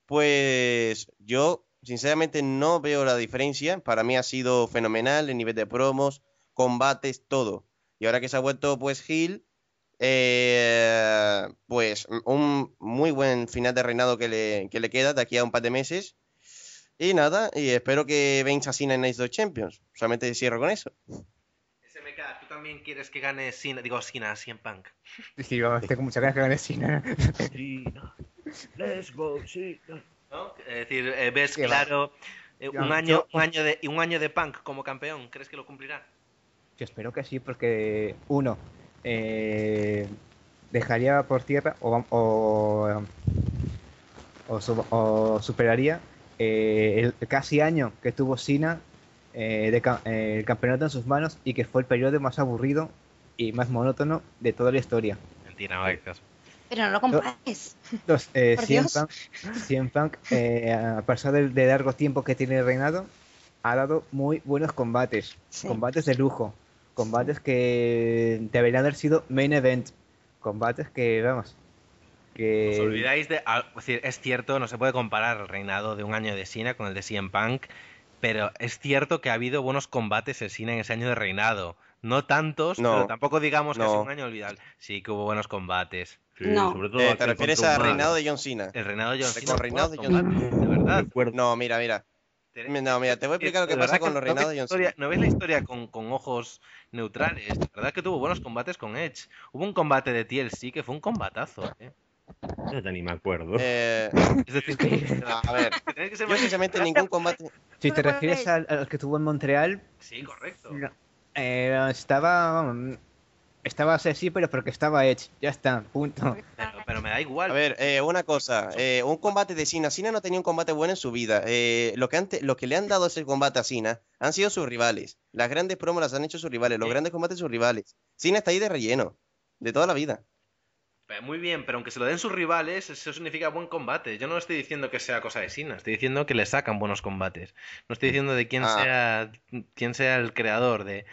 pues yo sinceramente no veo la diferencia. Para mí ha sido fenomenal el nivel de promos, combates, todo. Y ahora que se ha vuelto pues heel... Eh, pues un muy buen final de reinado que le, queda de aquí a un par de meses. Y nada, y espero que a Sina en Ace 2 Champions. Solamente cierro con eso. SMK, tú también quieres que gane Sina, digo Sina, en Punk. Sí, vamos, tengo muchas ganas que gane Sina. let's go, Es decir, eh, ves claro eh, un, año, un, año de, un año de Punk como campeón. ¿Crees que lo cumplirá? Yo espero que sí, porque uno, eh, dejaría por tierra o, eh, superaría eh, el casi año que tuvo Sina de, el campeonato en sus manos y que fue el periodo más aburrido y más monótono de toda la historia. Pero no lo compares. Los, Punk, a pesar del de largo tiempo que tiene reinado, ha dado muy buenos combates, combates de lujo combates que deberían haber sido main event, combates que, vamos, que... Os olvidáis de... Es cierto, no se puede comparar el reinado de un año de Sina con el de CM Punk, pero es cierto que ha habido buenos combates en Sina en ese año de reinado. No tantos, pero tampoco digamos que es un año olvidable. Sí que hubo buenos combates. Eh, ¿Te refieres al reinado de John Cena? El reinado de John Cena. reinado de John Cena. De verdad. No, mira, mira. No, mira, te voy a explicar lo que pasa con los reinados de John Cena. ¿No ves la historia con ojos neutrales. La verdad es que tuvo buenos combates con Edge. Hubo un combate de TLC que fue un combatazo, ¿eh? Yo ya ni me acuerdo. Eh, es decir, a ver, que, que ser precisamente ningún combate. Si te refieres a los que tuvo en Montreal. Sí, correcto. Eh, estaba. Mm, estaba así, pero porque estaba Edge. Ya está, punto. Pero, me da igual. A ver, eh, una cosa. Eh, un combate de Sina. Sina no tenía un combate bueno en su vida. Eh, lo, que lo que le han dado ese combate a Sina han sido sus rivales. Las grandes promos las han hecho sus rivales. Los grandes combates sus rivales. Sina está ahí de relleno. De toda la vida. Muy bien, pero aunque se lo den sus rivales, eso significa buen combate. Yo no estoy diciendo que sea cosa de Sina, estoy diciendo que le sacan buenos combates. No estoy diciendo de quién ah. sea quién sea el creador de,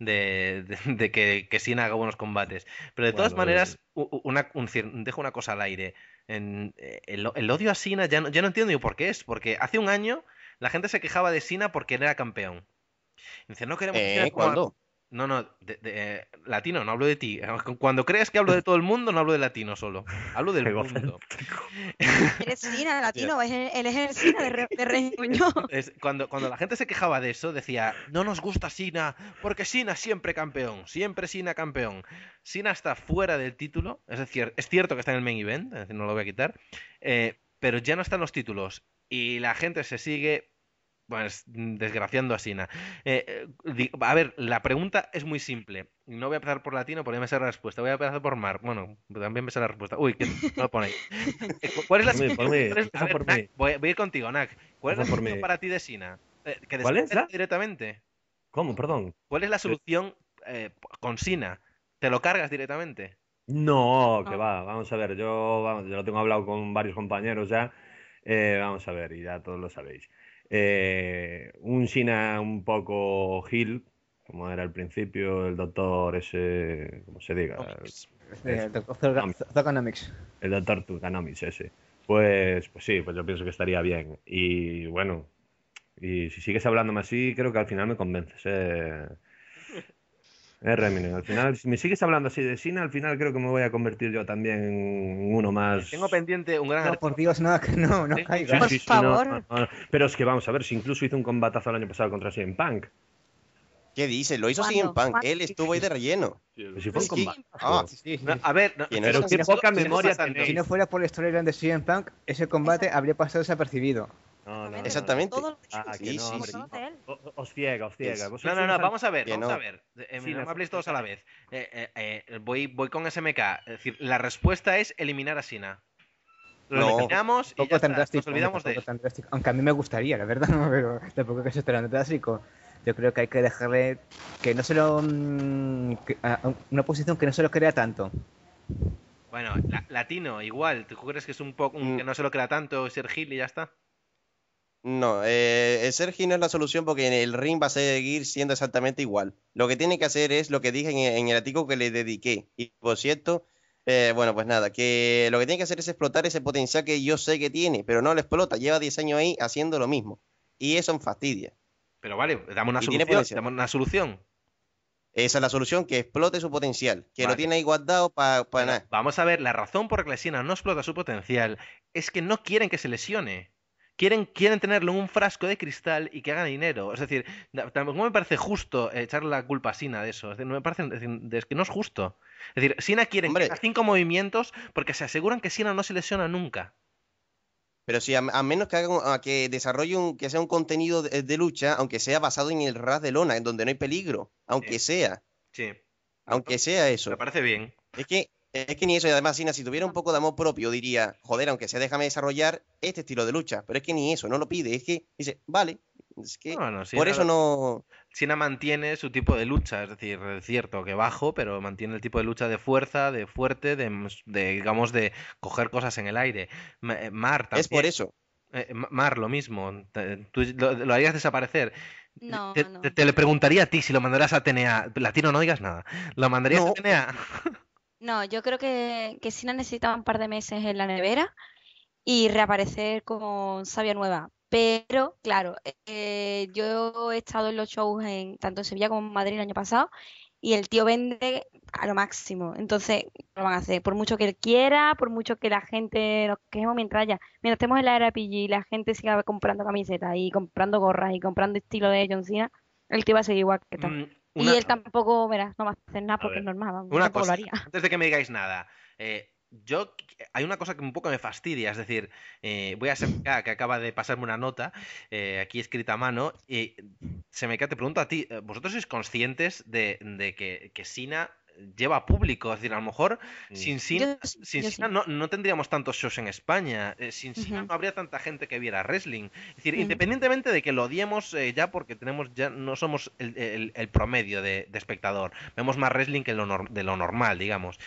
de, que, que Sina haga buenos combates. Pero de todas maneras, dejo una cosa al aire. En, eh, el, odio a Sina ya no, ya no entiendo yo por qué es, porque hace un año la gente se quejaba de Sina porque él era campeón. Dice, no queremos... Eh, no, no, de, eh, latino, no hablo de ti. Cuando creas que hablo de todo el mundo, no hablo de latino solo. Hablo del mundo. Eres Sina, latino, es el Sina de, cuando, cuando la gente se quejaba de eso, decía, no nos gusta Sina, porque Sina siempre campeón, siempre Sina campeón. Sina está fuera del título, es decir, es cierto que está en el main event, no lo voy a quitar, eh, pero ya no están los títulos. Y la gente se sigue pues, mm, desgraciando a Sina. Eh, eh, a ver, la pregunta es muy simple. No voy a empezar por latino porque me la respuesta. Voy a empezar por Mar. Bueno, también me sale la respuesta. Uy, que no lo ponéis. Eh, ¿Cuál es la solución? Voy, a ir contigo, Nak. ¿Cuál es para ti de Sina? ¿Cuál es la? directamente. ¿Cómo? Perdón. ¿Cuál es la solución con Sina? ¿Te lo cargas directamente? No, que ah. va. Vamos a ver. Yo, yo lo tengo hablado con varios compañeros ya. vamos a ver, y ya todos lo sabéis. Eh, un China un poco Gil, como era al principio, el doctor ese, como se diga? Este. El, doctor Tuganomics, ese. Pues, pues sí, pues yo pienso que estaría bien. Y bueno, y si sigues hablándome así, creo que al final me convences. Eh. Es Al final, si me sigues hablando así de cine, al final creo que me voy a convertir yo también en uno más. Tengo pendiente un gran. No, por no, no, caiga. favor. Pero es que vamos a ver, si incluso hizo un combatazo el año pasado contra CM Punk. ¿Qué dice? Lo hizo CM Punk. Él estuvo ahí de relleno. A ver, qué poca memoria Si no fuera por el storyline de CM Punk, ese combate habría pasado desapercibido. No, Exactamente. Ah, que no, os ciega, os ciega. No, no, no, vamos a ver, vamos a ver. no eh, me habléis todos a la vez. Eh, eh, voy, voy con SMK. Es decir, la respuesta es eliminar a Sina. Lo eliminamos y nos olvidamos de él Aunque a mí me gustaría, la verdad, no, pero tampoco que sea tan drástico. Yo creo que hay que dejarle que no se lo. Mm, una posición que no se lo crea tanto. Bueno, latino, igual. ¿Tú crees que es un poco. Mm. que no se lo crea tanto ser Gil y ya está? No, eh, Sergi no es la solución porque el ring va a seguir siendo exactamente igual. Lo que tiene que hacer es lo que dije en, el artículo que le dediqué. Y por cierto, eh, bueno, pues nada, que lo que tiene que hacer es explotar ese potencial que yo sé que tiene, pero no lo explota. Lleva 10 años ahí haciendo lo mismo. Y eso me fastidia. Pero vale, damos una, solución, Damos una solución. Esa es la solución, que explote su potencial, que lo tiene ahí guardado para nada. Vamos a ver, la razón por la que Lesina no explota su potencial es que no quieren que se lesione quieren, tenerlo en un frasco de cristal y que hagan dinero. Es decir, tampoco me parece justo echar la culpa a Sina de eso. Es que no es justo. Es decir, Sina quiere cinco movimientos porque se aseguran que Sina no se lesiona nunca. Pero si a, menos que, que desarrolle un, que sea un contenido de, lucha, aunque sea basado en el ras de lona, en donde no hay peligro, aunque sea. Sí. Aunque sea eso. Me parece bien. Es que es que ni eso, y además, Sina, si tuviera un poco de amor propio, diría, joder, aunque sea déjame desarrollar este estilo de lucha. Pero es que ni eso, no lo pide, es que dice, vale, es que por eso no. Sina mantiene su tipo de lucha, es decir, es cierto que bajo, pero mantiene el tipo de lucha de fuerza, de fuerte, de, digamos, de coger cosas en el aire. Eh, Mar también. Es por eso. Eh, Mar, lo mismo. Tú lo, harías desaparecer. No, te, le preguntaría a ti si lo mandarás a TNA. Latino, no digas nada. ¿Lo mandarías a TNA? No, yo creo que, que Sina necesitaba un par de meses en la nevera y reaparecer con Sabia Nueva. Pero, claro, eh, eh, yo he estado en los shows en, tanto en Sevilla como en Madrid el año pasado y el tío vende a lo máximo. Entonces, lo van a hacer. Por mucho que él quiera, por mucho que la gente nos quejemos mientras ya mientras estemos en la era PG y la gente siga comprando camisetas y comprando gorras y comprando estilo de John Cena, el tío va a seguir igual que mm, también. Y él tampoco, verás, no va a hacer nada porque es normal. una lo haría. antes de que me digáis nada, eh, yo hay una cosa que un poco me fastidia, es decir, eh, voy a SMK que acaba de pasarme una nota eh, aquí escrita a mano y se me queda te pregunto a ti, ¿vosotros sois conscientes de, que, que Sina lleva público. Es decir, a lo mejor mm. sin Sina, no, tendríamos tantos shows en España. Eh, sin Sina no habría tanta gente que viera wrestling. Es decir, independientemente de que lo odiemos eh, ya porque tenemos ya no somos el, promedio de, espectador. Vemos más wrestling que lo de lo normal, digamos.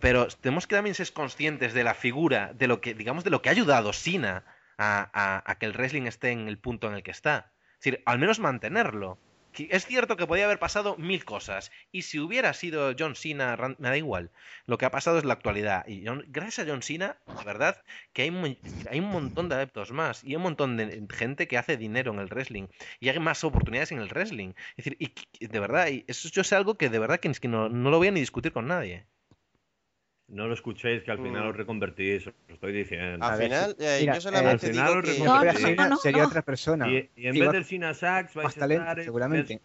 Pero tenemos que también ser conscientes de la figura, de lo que, digamos, de lo que ha ayudado Sina a, a que el wrestling esté en el punto en el que está. Es decir, al menos mantenerlo. Es cierto que podía haber pasado mil cosas. Y si hubiera sido John Cena, me da igual. Lo que ha pasado es la actualidad. Y gracias a John Cena, la verdad, que hay, hay un montón de adeptos más. Y un montón de gente que hace dinero en el wrestling. Y hay más oportunidades en el wrestling. Es decir, y, de verdad, y eso sé algo que de verdad que, no, no lo voy a ni discutir con nadie. No lo escuchéis, que al final mm. os reconvertís, os estoy diciendo. Al final, eh, Mira, yo solamente eh, digo sería otra persona. Y, en vez va... del Sachs, vais a estar seguramente.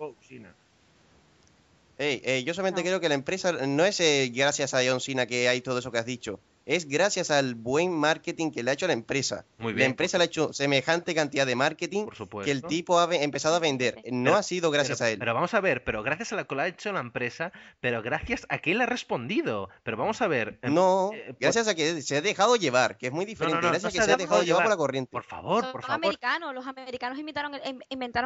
El yo solamente creo que la empresa no es eh, gracias a John Sina que hay todo eso que has dicho es gracias al buen marketing que le ha hecho la empresa. Muy bien. La empresa le ha hecho semejante cantidad de marketing que el tipo ha empezado a vender. No ha sido gracias a él. Pero vamos a ver, pero gracias a lo que lo ha hecho la empresa, pero gracias a que él ha respondido. Pero vamos a ver. Em, no, eh, gracias a que se ha dejado llevar, que es muy diferente. gracias a que se, ha dejado llevar, por la corriente. Por favor, por favor. Los americanos, los americanos inventaron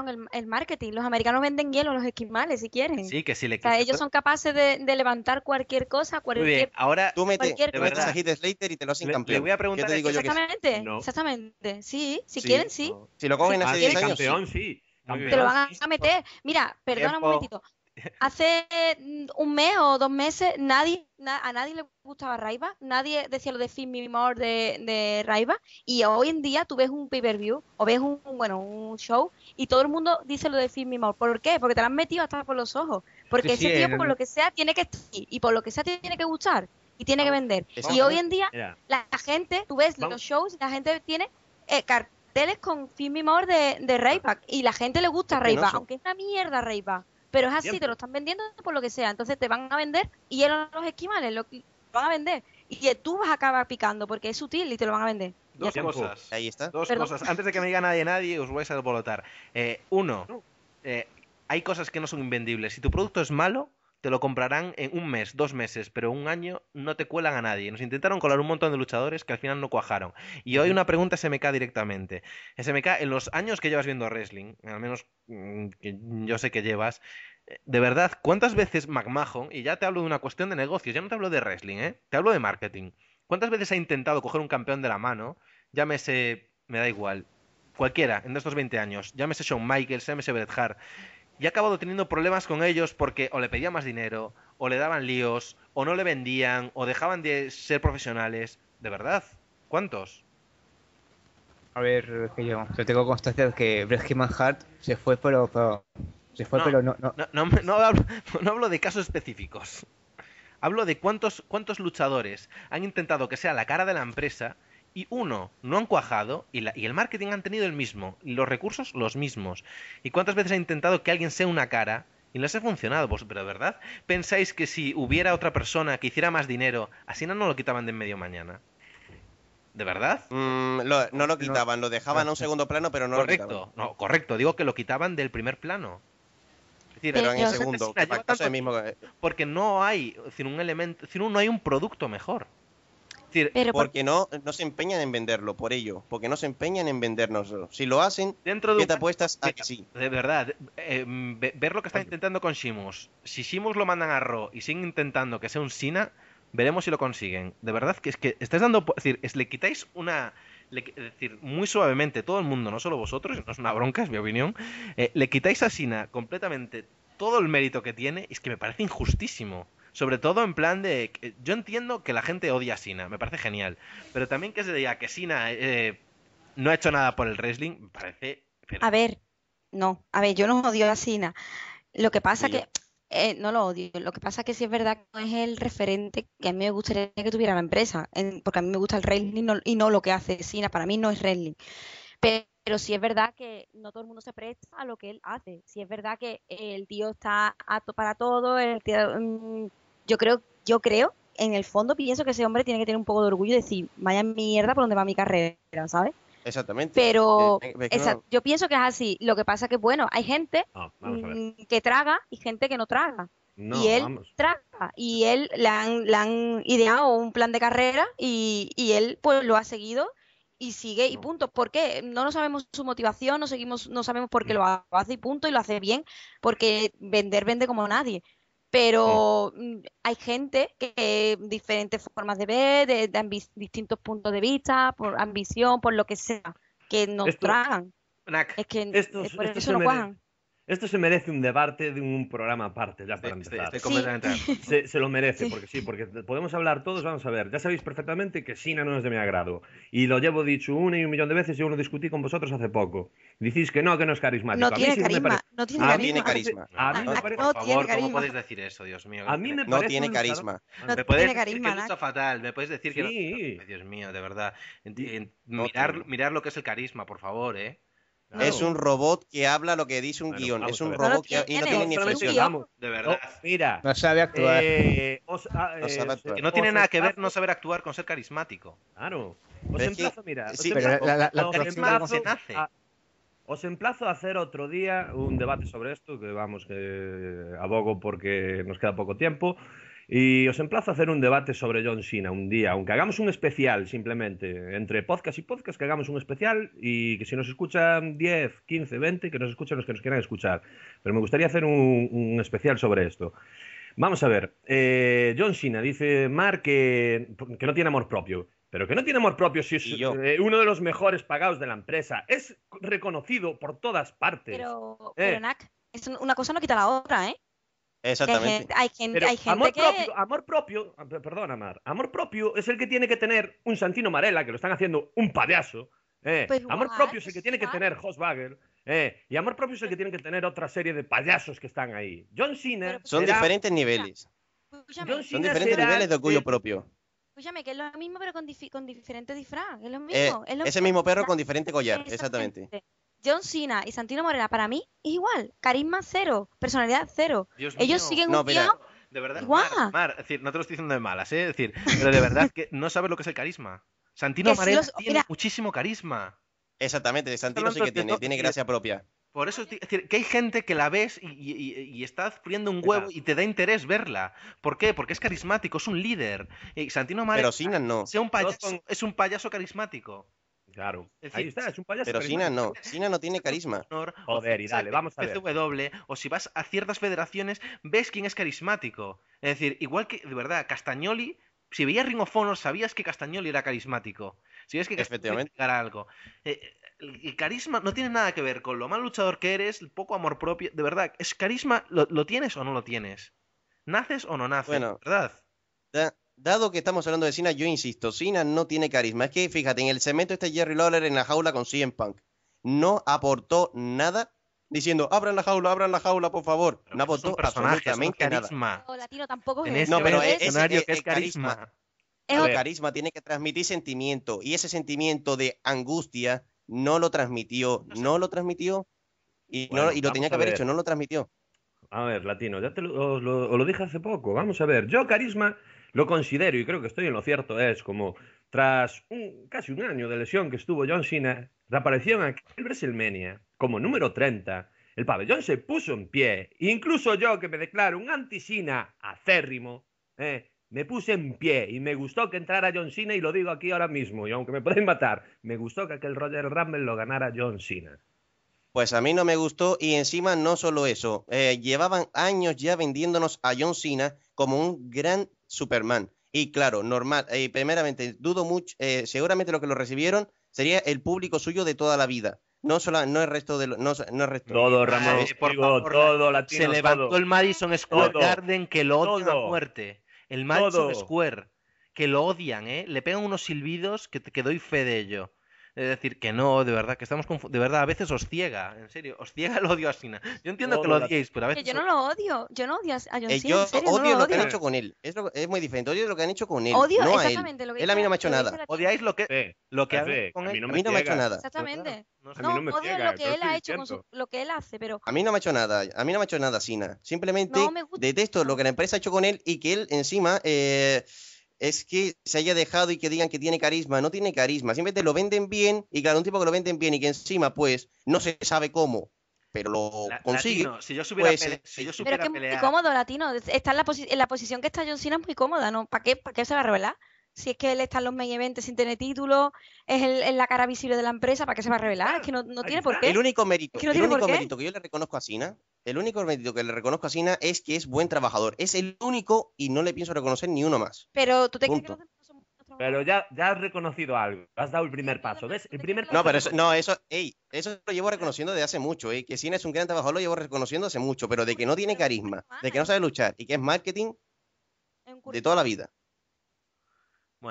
em, el, marketing. Los americanos venden hielo, los esquimales, si quieren. Sí, que si le quieren. ellos son capaces de, levantar cualquier cosa, cualquier. Muy bien. Ahora, tú metes, de verdad, Slater y te lo hacen campeón. voy a preguntar. digo exactamente, yo exactamente. Sí, si quieren, sí. Si lo cogen ah, hace 10 años. Campeón, sí. Te lo van a meter. Mira, perdona un momentito. Hace mm, un mes o dos meses nadie, a nadie le gustaba Raiva, nadie decía lo de Finn More de, de Raiva y hoy en día tú ves un pay-per-view o ves un, bueno, un show y todo el mundo dice lo de Finn More. ¿Por qué? Porque te lo han metido hasta por los ojos. Porque ese tío, por lo que sea, tiene que estar y por lo que sea, tiene que gustar y tiene que vender. Y hoy en día la gente, tú ves los shows, la gente tiene eh, carteles con Fimi More de, de y la gente le gusta Rayback, aunque es una mierda Rayback. Pero es así, te lo están vendiendo por lo que sea. Entonces te van a vender y eran los esquimales, lo van a vender. Y eh, tú vas a acabar picando porque es sutil y te lo van a vender. Dos cosas. Ahí está. Dos cosas. Antes de que me diga nadie, nadie, os voy a desbolotar. Eh, uno, hay cosas que no son invendibles. Si tu producto es malo, te lo comprarán en un mes, dos meses, pero un año no te cuelan a nadie. Nos intentaron colar un montón de luchadores que al final no cuajaron. Y hoy una pregunta SMK directamente. SMK, en los años que llevas viendo wrestling, al menos mm, yo sé que llevas, eh, de verdad, ¿cuántas veces McMahon, y ya te hablo de una cuestión de negocios, ya no te hablo de wrestling, ¿eh? te hablo de marketing, ¿cuántas veces ha intentado coger un campeón de la mano? Llámese, me da igual, cualquiera en estos 20 años, llámese Shawn Michaels, llámese Bret Hart, y ha acabado teniendo problemas con ellos porque o le pedían más dinero, o le daban líos, o no le vendían, o dejaban de ser profesionales. De verdad, ¿cuántos? A ver, yo, tengo constancia de que Bret Hart se fue, pero, se fue, no, pero no no. hablo, de casos específicos. Hablo de cuántos, cuántos luchadores han intentado que sea la cara de la empresa y uno no han cuajado y, la, y, el marketing han tenido el mismo, y los recursos los mismos. ¿Y cuántas veces ha intentado que alguien sea una cara? Y no se ha funcionado, vos, pues, pero ¿verdad? ¿Pensáis que si hubiera otra persona que hiciera más dinero, así no, no lo quitaban de en medio mañana? ¿De verdad? Mm, no lo quitaban, lo dejaban a un segundo plano, pero no lo quitaban. No, correcto, digo que lo quitaban del primer plano. en porque no hay, sin un elemento, sin no hay un producto mejor porque no, se empeñan en venderlo, por ello, porque no se empeñan en vendernoslo. Si lo hacen, Dentro de apuestas a que sí? De verdad, eh, ver lo que están intentando con Shimus. Si Shimus lo mandan a Ro y siguen intentando que sea un Sina, veremos si lo consiguen. De verdad que es que estáis dando, es decir, es, le quitáis una decir, muy suavemente, todo el mundo, no solo vosotros, no es una bronca, es mi opinión, eh, le quitáis a Sina completamente todo el mérito que tiene, es que me parece injustísimo. Sobre todo en plan de. Eh, yo entiendo que la gente odia a Sina, me parece genial. Pero también que se diga que Sina eh, no ha hecho nada por el wrestling, me parece. A ver, no, a ver, yo no odio a Sina. Lo que pasa que. Eh, no lo odio. Lo que pasa que si es verdad que no es el referente que a mí me gustaría que tuviera la empresa, porque a mí me gusta el wrestling y no, lo que hace Sina. Para mí no es wrestling. Pero, si es verdad que no todo el mundo se presta a lo que él hace. Si es verdad que el tío está apto para todo, el tío, mm, yo creo, yo creo, en el fondo pienso que ese hombre tiene que tener un poco de orgullo y decir, vaya mierda por donde va mi carrera, ¿sabes? Exactamente. Pero eh, eh, yo pienso que es así. Lo que pasa es que, bueno, hay gente ah, mm, que traga y gente que no traga. y él traga. Y él le han, le han, ideado un plan de carrera y, y él pues lo ha seguido y sigue y punto. ¿Por qué? No, no sabemos su motivación, no seguimos, no sabemos por qué lo hace y punto, y lo hace bien, porque vender vende como nadie pero mm, hay gente que eh, diferentes formas de ver, de, distintos puntos de vista, por ambición, por lo que sea, que nos tragan. es que por eso no esto se merece un debate de un programa aparte, ya para empezar. sí. se, lo merece, porque sí, porque podemos hablar todos, vamos a ver. Ya sabéis perfectamente que Sina no es de mi agrado. Y lo llevo dicho una y un millón de veces, yo lo discutí con vosotros hace poco. Decís que no, que no es carismático. No a mí tiene carisma, no tiene a mí carisma. no, me parece... Por favor, no ¿cómo podéis decir eso, Dios mío? A mí carisma. no tiene carisma. No me tiene carisma, decir que fatal, me puedes decir que... Dios mío, de verdad. Mirar, mirar lo que es el carisma, por favor, ¿eh? Es un robot que habla lo que dice un guión. Es un robot que no tiene ni expresión. De verdad. No, mira. No sabe actuar. Eh, ah, no, eh, sabe actuar. no tiene nada que ver no saber actuar con ser carismático. Claro. Os emplazo, mira. A, os emplazo a hacer otro día un debate sobre esto, que vamos, que abogo porque nos queda poco tiempo. Y os emplazo a hacer un debate sobre John Cena un día, aunque hagamos un especial simplemente, entre podcast y podcast, que hagamos un especial y que si nos escuchan 10, 15, 20, que nos escuchen los que nos quieran escuchar. Pero me gustaría hacer un, especial sobre esto. Vamos a ver, eh, John Cena dice Mark que, no tiene amor propio. Pero que no tiene amor propio si es eh, uno de los mejores pagados de la empresa. Es reconocido por todas partes. Pero, eh. es una cosa no quita la otra, ¿eh? Exactamente. Hay gente, hay amor que... propio, amor propio, perdón, Amar, amor propio es el que tiene que tener un Santino Marella, que lo están haciendo un payaso. Eh. Pues amor propio es el que pues tiene que tener Hossbagger, Eh. Y amor propio es el que tiene que tener otra serie de payasos que están ahí. John Cena. son diferentes niveles. son diferentes niveles de orgullo propio. Escúchame, que es lo mismo, pero con, diferente disfraz. Es lo eh, mismo. es lo ese mismo perro con diferente collar, exactamente. exactamente. John Cena y Santino Morena para mí es igual. Carisma cero, personalidad cero. Ellos siguen un tío... De verdad, Mar, no te lo estoy diciendo de malas, ¿eh? es decir, pero de verdad que no sabes lo que es el carisma. Santino Morena tiene muchísimo carisma. Exactamente, Santino sí que tiene, tiene gracia propia. Por eso, es decir, que hay gente que la ves y, estás y friendo un huevo y te da interés verla. ¿Por qué? Porque es carismático, es un líder. Y Santino morena Pero no. es un payaso carismático. Claro. Pero Sina no, Sina no tiene carisma. Joder, y dale, vamos a ver. o si vas a ciertas federaciones, ves quién es carismático. Es decir, igual que, de verdad, Castagnoli, si veías Ring of Honor, sabías que Castagnoli era carismático. Si ves que Castagnoli era algo. Eh, el carisma no tiene nada que ver con lo mal luchador que eres, el poco amor propio. De verdad, es carisma, ¿lo, tienes o no lo tienes? ¿Naces o no naces? Bueno, ¿verdad? dado que estamos hablando de Cina, yo insisto, Cina no tiene carisma. Es que fíjate, en el cemento este Jerry Lawler en la jaula con CM Punk no aportó nada diciendo abran la jaula, abran la jaula, por favor. no aportó absolutamente carisma. nada. Latino tampoco es no, pero es, carisma. El carisma tiene que transmitir sentimiento y ese sentimiento de angustia no lo transmitió, no lo transmitió y, no, lo tenía que haber hecho, no lo transmitió. A ver, latino, ya te lo dije hace poco. Vamos a ver, yo carisma lo considero, y creo que estoy en lo cierto, es como tras casi un año de lesión que estuvo John Cena, reapareció en aquel WrestleMania como número 30. El pabellón se puso en pie. Incluso yo, que me declaro un anti-Cena acérrimo, eh, me puse en pie y me gustó que entrara John Cena y lo digo aquí ahora mismo. Y aunque me pueden matar, me gustó que aquel Roger Rumble lo ganara John Cena. Pues a mí no me gustó y encima no solo eso, eh, llevaban años ya vendiéndonos a John Cena como un gran Superman. Y claro, normal, eh, primeramente, dudo mucho, eh, seguramente lo que lo recibieron sería el público suyo de toda la vida. No, solo, no el resto de no, no Todo, Ramón. todo Se levantó el Madison Square Garden que lo odian a muerte. El Madison Square, que lo odian, ¿eh? Le pegan unos silbidos que, que doy fe de ello. Es decir, que no, de verdad, que estamos De verdad, a veces os ciega, en serio, os ciega el odio a Sina. Yo entiendo que lo odiéis, pero a veces. yo no lo odio, yo no odio a John eh, Cena. yo odio lo, que han hecho con él. Es, muy diferente, odio lo que han hecho con él. Odio no a él. Él a mí no me ha hecho nada. Odiáis lo que, hace? lo que con él. A mí no me, ha hecho nada. Exactamente. No, no odio lo que él ha hecho con su, lo que él hace, pero. A mí no me ha hecho nada, a mí no me ha hecho nada, Sina. Simplemente detesto lo que la empresa ha hecho con él y que él encima. Eh, es que se haya dejado y que digan que tiene carisma. No tiene carisma, simplemente lo venden bien y claro, un tipo que lo venden bien y que encima pues no se sabe cómo, pero lo consigue. Pues, eh, si yo pero es que Muy cómodo, Latino. Está en la, posición que está John Cena, es muy cómoda, ¿no? ¿Para qué, ¿Para qué se va a revelar? si es que él está en los main sin tener título, es la cara visible de la empresa, ¿para qué se va a revelar? es que no, tiene por qué. El único mérito, que, yo le reconozco a Sina, el único mérito que le reconozco a Sina es que es buen trabajador. Es el único y no le pienso reconocer ni uno más. Pero tú te pero ya, ya has reconocido algo, has dado el primer paso, El primer No, pero eso, no, eso, eso lo llevo reconociendo desde hace mucho, que Sina es un gran trabajador, lo llevo reconociendo hace mucho, pero de que no tiene carisma, de que no sabe luchar y que es marketing de toda la vida.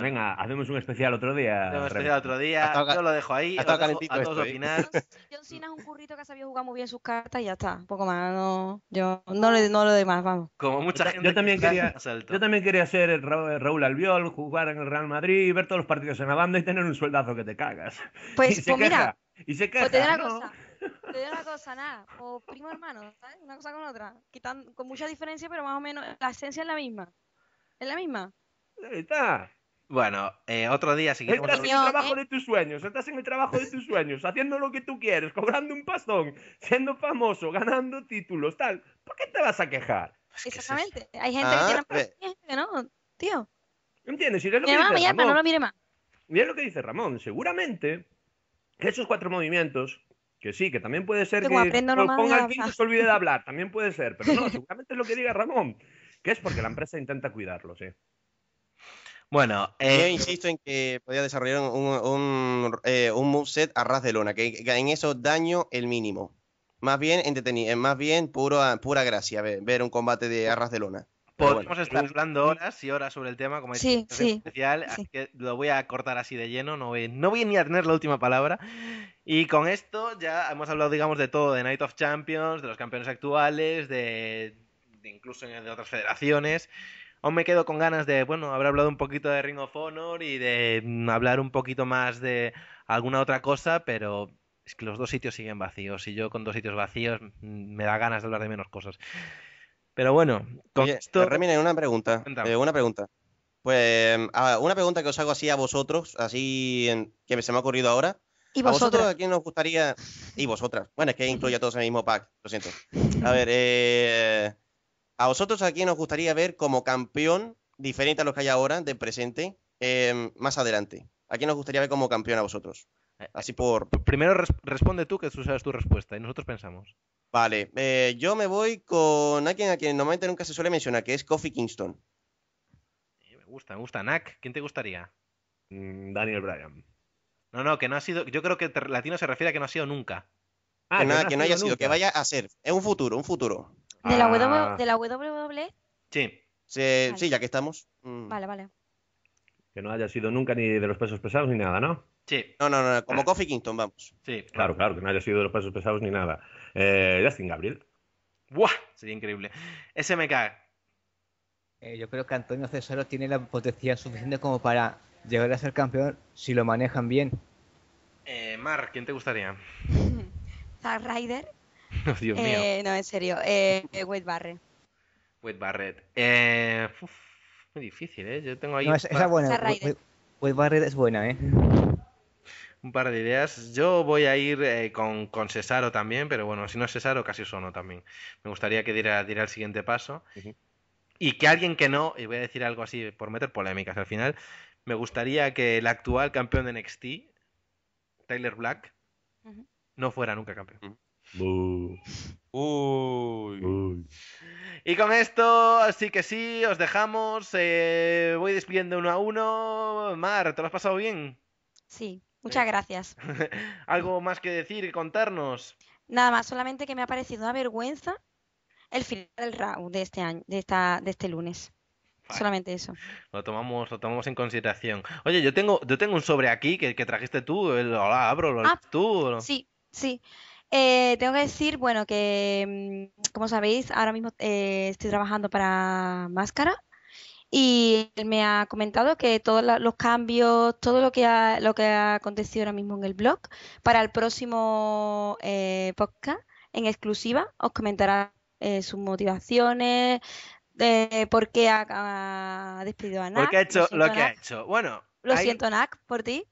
Venga, hacemos un especial otro día. Un especial otro día. Yo lo dejo ahí. a todos ¿eh? opinar. John Cena es un currito que ha sabido jugar muy bien sus cartas y ya está. Un poco más. No, yo no lo no más, vamos. Como mucha gente. Yo también, quería, yo también quería ser Raúl Albiol, jugar en el Real Madrid, ver todos los partidos en la banda y tener un sueldazo que te cagas. Pues, y se pues queja, mira. Y se queja. Pues te una cosa. una cosa, nada, o primo hermano, ¿sabes? Una cosa con otra. Quitando, con mucha diferencia, pero más o menos la esencia es la misma. Es la misma. Ahí está. Bueno, eh, otro día si Estás en el trabajo eh. de tus sueños, estás en el trabajo de tus sueños, haciendo lo que tú quieres, cobrando un pastón, siendo famoso, ganando títulos, tal. ¿Por qué te vas a quejar? Pues Exactamente. Hay gente que ah, tiene paciencia, ¿no? Tío. ¿Entiendes? Si lo que dice Ramón, no lo mire más. Mira lo que dice Ramón. Seguramente esos cuatro movimientos, que sí, que también puede ser que lo ponga aquí se olvide de hablar, también puede ser, pero no, seguramente es lo que diga Ramón, que es porque la empresa intenta cuidarlo, sí. ¿eh? Bueno, yo eh, insisto en que podía desarrollar un, un, eh, moveset a ras de lona, que, en eso daño el mínimo. Más bien eh, más bien puro, pura gracia ver, un combate de arras de lona. Podemos estar hablando horas y horas sobre el tema, como es especial, que lo voy a cortar así de lleno, no voy, no ni a tener la última palabra. Y con esto ya hemos hablado, digamos, de todo, de Night of Champions, de los campeones actuales, de incluso de otras federaciones aún me quedo con ganas de, bueno, habrá hablado un poquito de Ring of Honor y de mm, hablar un poquito más de alguna otra cosa, pero es que los dos sitios siguen vacíos y yo con dos sitios vacíos mm, me da ganas de hablar de menos cosas. Pero bueno, con esto... una pregunta. Eh, una pregunta. Pues ah, una pregunta que os hago así a vosotros, así en, que se me ha ocurrido ahora. ¿Y vosotros? ¿A quién nos gustaría? Y vosotras. Bueno, es que incluye a todos en el mismo pack, lo siento. A ver, eh, ¿A vosotros aquí nos gustaría ver como campeón, diferente a los que hay ahora, del presente, em, más adelante? ¿A quién nos gustaría ver como campeón a vosotros? Eh, eh, Así por. Primero responde tú, que tú sabes tu respuesta, y nosotros pensamos. Vale, eh, yo me voy con alguien a quien normalmente nunca se suele mencionar, que es Kofi Kingston. Me gusta, me gusta. Nak, ¿quién te gustaría? Mm, Daniel Bryan. No, no, que no ha sido. Yo creo que latino se refiere a que no ha sido nunca. Ah, que, no, que no haya sido, que vaya a ser. Es un futuro, un futuro. De la, w, WWE. Ah. E? Sí. Sí, ya que estamos. Mm. Vale, vale. Que no haya sido nunca ni de los pesos pesados ni nada, ¿no? Sí. No, no, no, como Coffee Kingston, vamos. Sí. Claro, claro, que no haya sido de los pesos pesados ni nada. Eh, Justin Gabriel. ¡Buah! Sería increíble. SMK. Eh, yo creo que Antonio Cesaro tiene la potencia suficiente como para llegar a ser campeón si lo manejan bien. Eh, Mar, ¿quién te gustaría? Zack Oh, eh, no, en serio. Eh, Wade Barrett. Wade Barrett. Eh, muy difícil, ¿eh? Yo tengo ahí. No, esa, Wade, Barrett es buena, ¿eh? Un par de ideas. Yo voy a ir con, Cesaro también, pero bueno, si no es Cesaro, casi sono también. Me gustaría que diera, el siguiente paso. Y que alguien que no, y voy a decir algo así por meter polémicas al final, me gustaría que el actual campeón de NXT, Tyler Black, no fuera nunca campeón. Y con esto, así que sí, os dejamos. Eh, voy despidiendo uno a uno. Mar, ¿te lo has pasado bien? Sí, eh. muchas gracias. ¿Algo más que decir y contarnos? Nada más, solamente que me ha parecido una vergüenza el final del round de este año, de esta, de este lunes. Solamente eso. Lo tomamos, lo tomamos en consideración. Oye, yo tengo, yo tengo un sobre aquí que, trajiste tú. hola, abro, lo ah, tú. Sí, sí. Eh, tengo que decir, bueno, que mm, como sabéis, ahora mismo eh, estoy trabajando para Máscara y me ha comentado que todos los cambios, todo lo que ha, lo que ha acontecido ahora mismo en el blog, para el próximo eh, podcast en exclusiva os comentará sus motivaciones, de por qué ha, despedido a NAC. lo, que ha hecho. Bueno. Lo siento, NAC, por ti.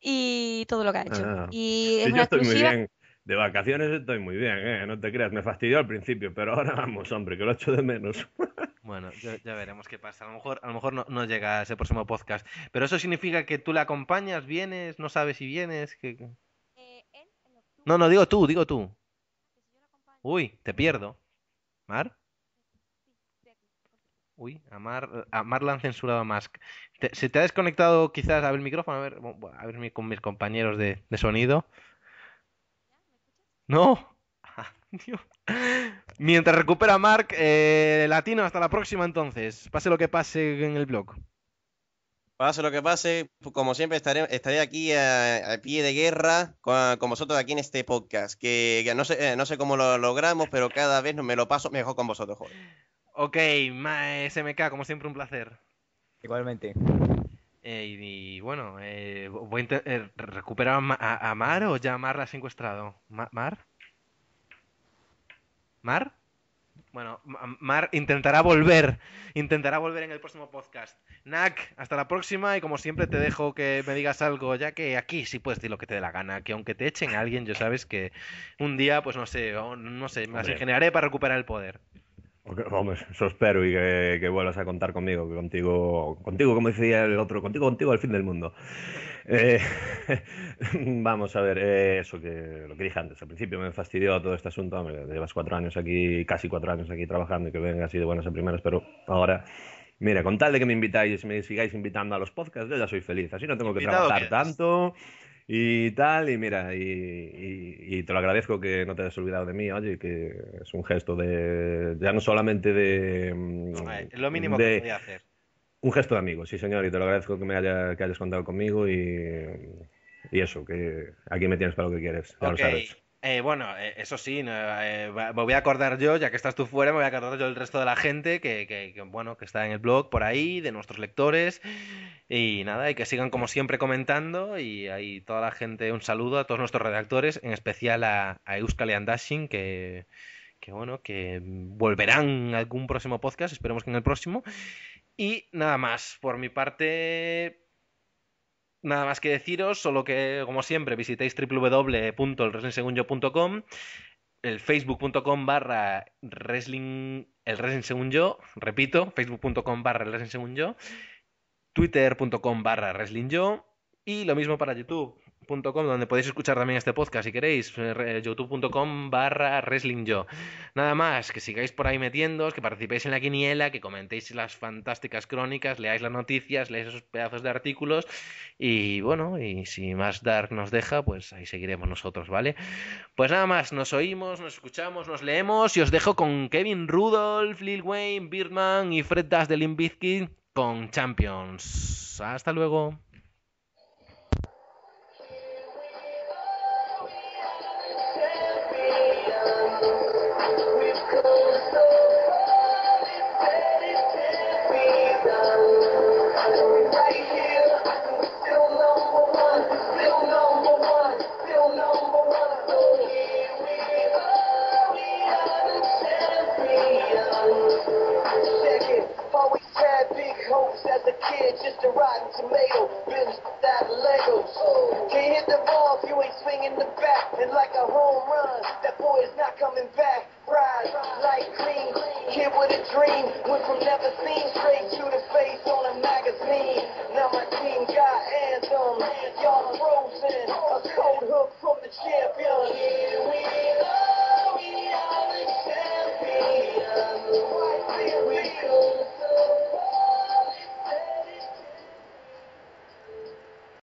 Y todo lo que ha hecho. Ah. y es una exclusiva. De vacaciones estoy muy bien, ¿eh? no te creas, me fastidió al principio, pero ahora vamos, hombre, que lo echo de menos. Bueno, ya, veremos qué pasa. A lo mejor, a lo mejor no, llega ese próximo podcast. Pero eso significa que tú la acompañas, vienes, no sabes si vienes. Que... Eh, no, no, digo tú, digo tú. Ah, Uy, te pierdo. ¿Mar? Uy, a Mar, a Mar la han censurado más Mask. ¿Se te ha desconectado quizás? A ver el micrófono, a ver, con mis compañeros de, de sonido. No. Mientras recupera Mark, eh, Latino, hasta la próxima entonces. Pase lo que pase en el blog. Pase lo que pase, como siempre estaré, aquí a, pie de guerra con, vosotros aquí en este podcast, que, no, sé, eh, no sé cómo lo logramos, pero cada vez me lo paso mejor con vosotros, joder. Ok, eh, SMK, como siempre un placer. Igualmente. Eh, y, bueno, eh, a eh, ¿recuperar a, Mar o ya Mar la ha ¿Mar? ¿Mar? Bueno, Mar intentará volver, intentará volver en el próximo podcast. Nak, hasta la próxima y como siempre te dejo que me digas algo, ya que aquí sí puedes decir lo que te dé la gana, que aunque te echen a alguien, yo sabes que un día, pues no sé, no sé, me las ingeniaré para recuperar el poder vamos, eso espero y que, vuelvas a contar conmigo, contigo, contigo, como decía el otro, contigo, contigo, al fin del mundo. Eh, vamos a ver, eh, eso que lo que dije antes, al principio me fastidió todo este asunto, llevas cuatro años aquí, casi cuatro años aquí trabajando y que venga así de buenas a primeras, pero ahora, mira, con tal de que me invitáis y me sigáis invitando a los podcasts, yo ya soy feliz, así no tengo que trabajar tanto y tal, y mira, y, te lo agradezco que no te hayas olvidado de mí, oye, que es un gesto de, ya no solamente de... Mm, lo mínimo que podía hacer. Un gesto de amigo, sí señor, y te lo agradezco que me que hayas contado conmigo y, y eso, que aquí me tienes para lo que quieres, ya lo sabes. Eh, bueno, eh, eso sí, eh, me voy a acordar yo, ya que estás tú fuera, me voy a acordar yo el resto de la gente que, bueno, que está en el blog por ahí, de nuestros lectores, y nada, y que sigan como siempre comentando, y ahí toda la gente, un saludo a todos nuestros redactores, en especial a, a Euskal y que, bueno, que volverán algún próximo podcast, esperemos que en el próximo. Y nada más, por mi parte, Nada más que deciros, solo que, como siempre, visitéis www.elwrestlingsegunyo.com, el facebook.com barra el repito, facebook.com barra twitter.com barra y lo mismo para YouTube, Com, donde podéis escuchar también este podcast si queréis, eh, eh, youtube.com barra yo. Nada más, que sigáis por ahí metiéndoos, que participéis en la quiniela, que comentéis las fantásticas crónicas, leáis las noticias, leáis esos pedazos de artículos y bueno, y si más Dark nos deja, pues ahí seguiremos nosotros, ¿vale? Pues nada más, nos oímos, nos escuchamos, nos leemos y os dejo con Kevin Rudolph, Lil Wayne, Birdman y Fred Dash de Limbizkin con Champions. Hasta luego. the rotten tomato, bitch, that Legos. Can't hit the ball if you ain't swinging the bat. And like a home run, that boy is not coming back. Rise like green, kid with a dream. Went from never seen straight to the face on a magazine. Now my team got anthem, y'all frozen. A cold hook from the champion.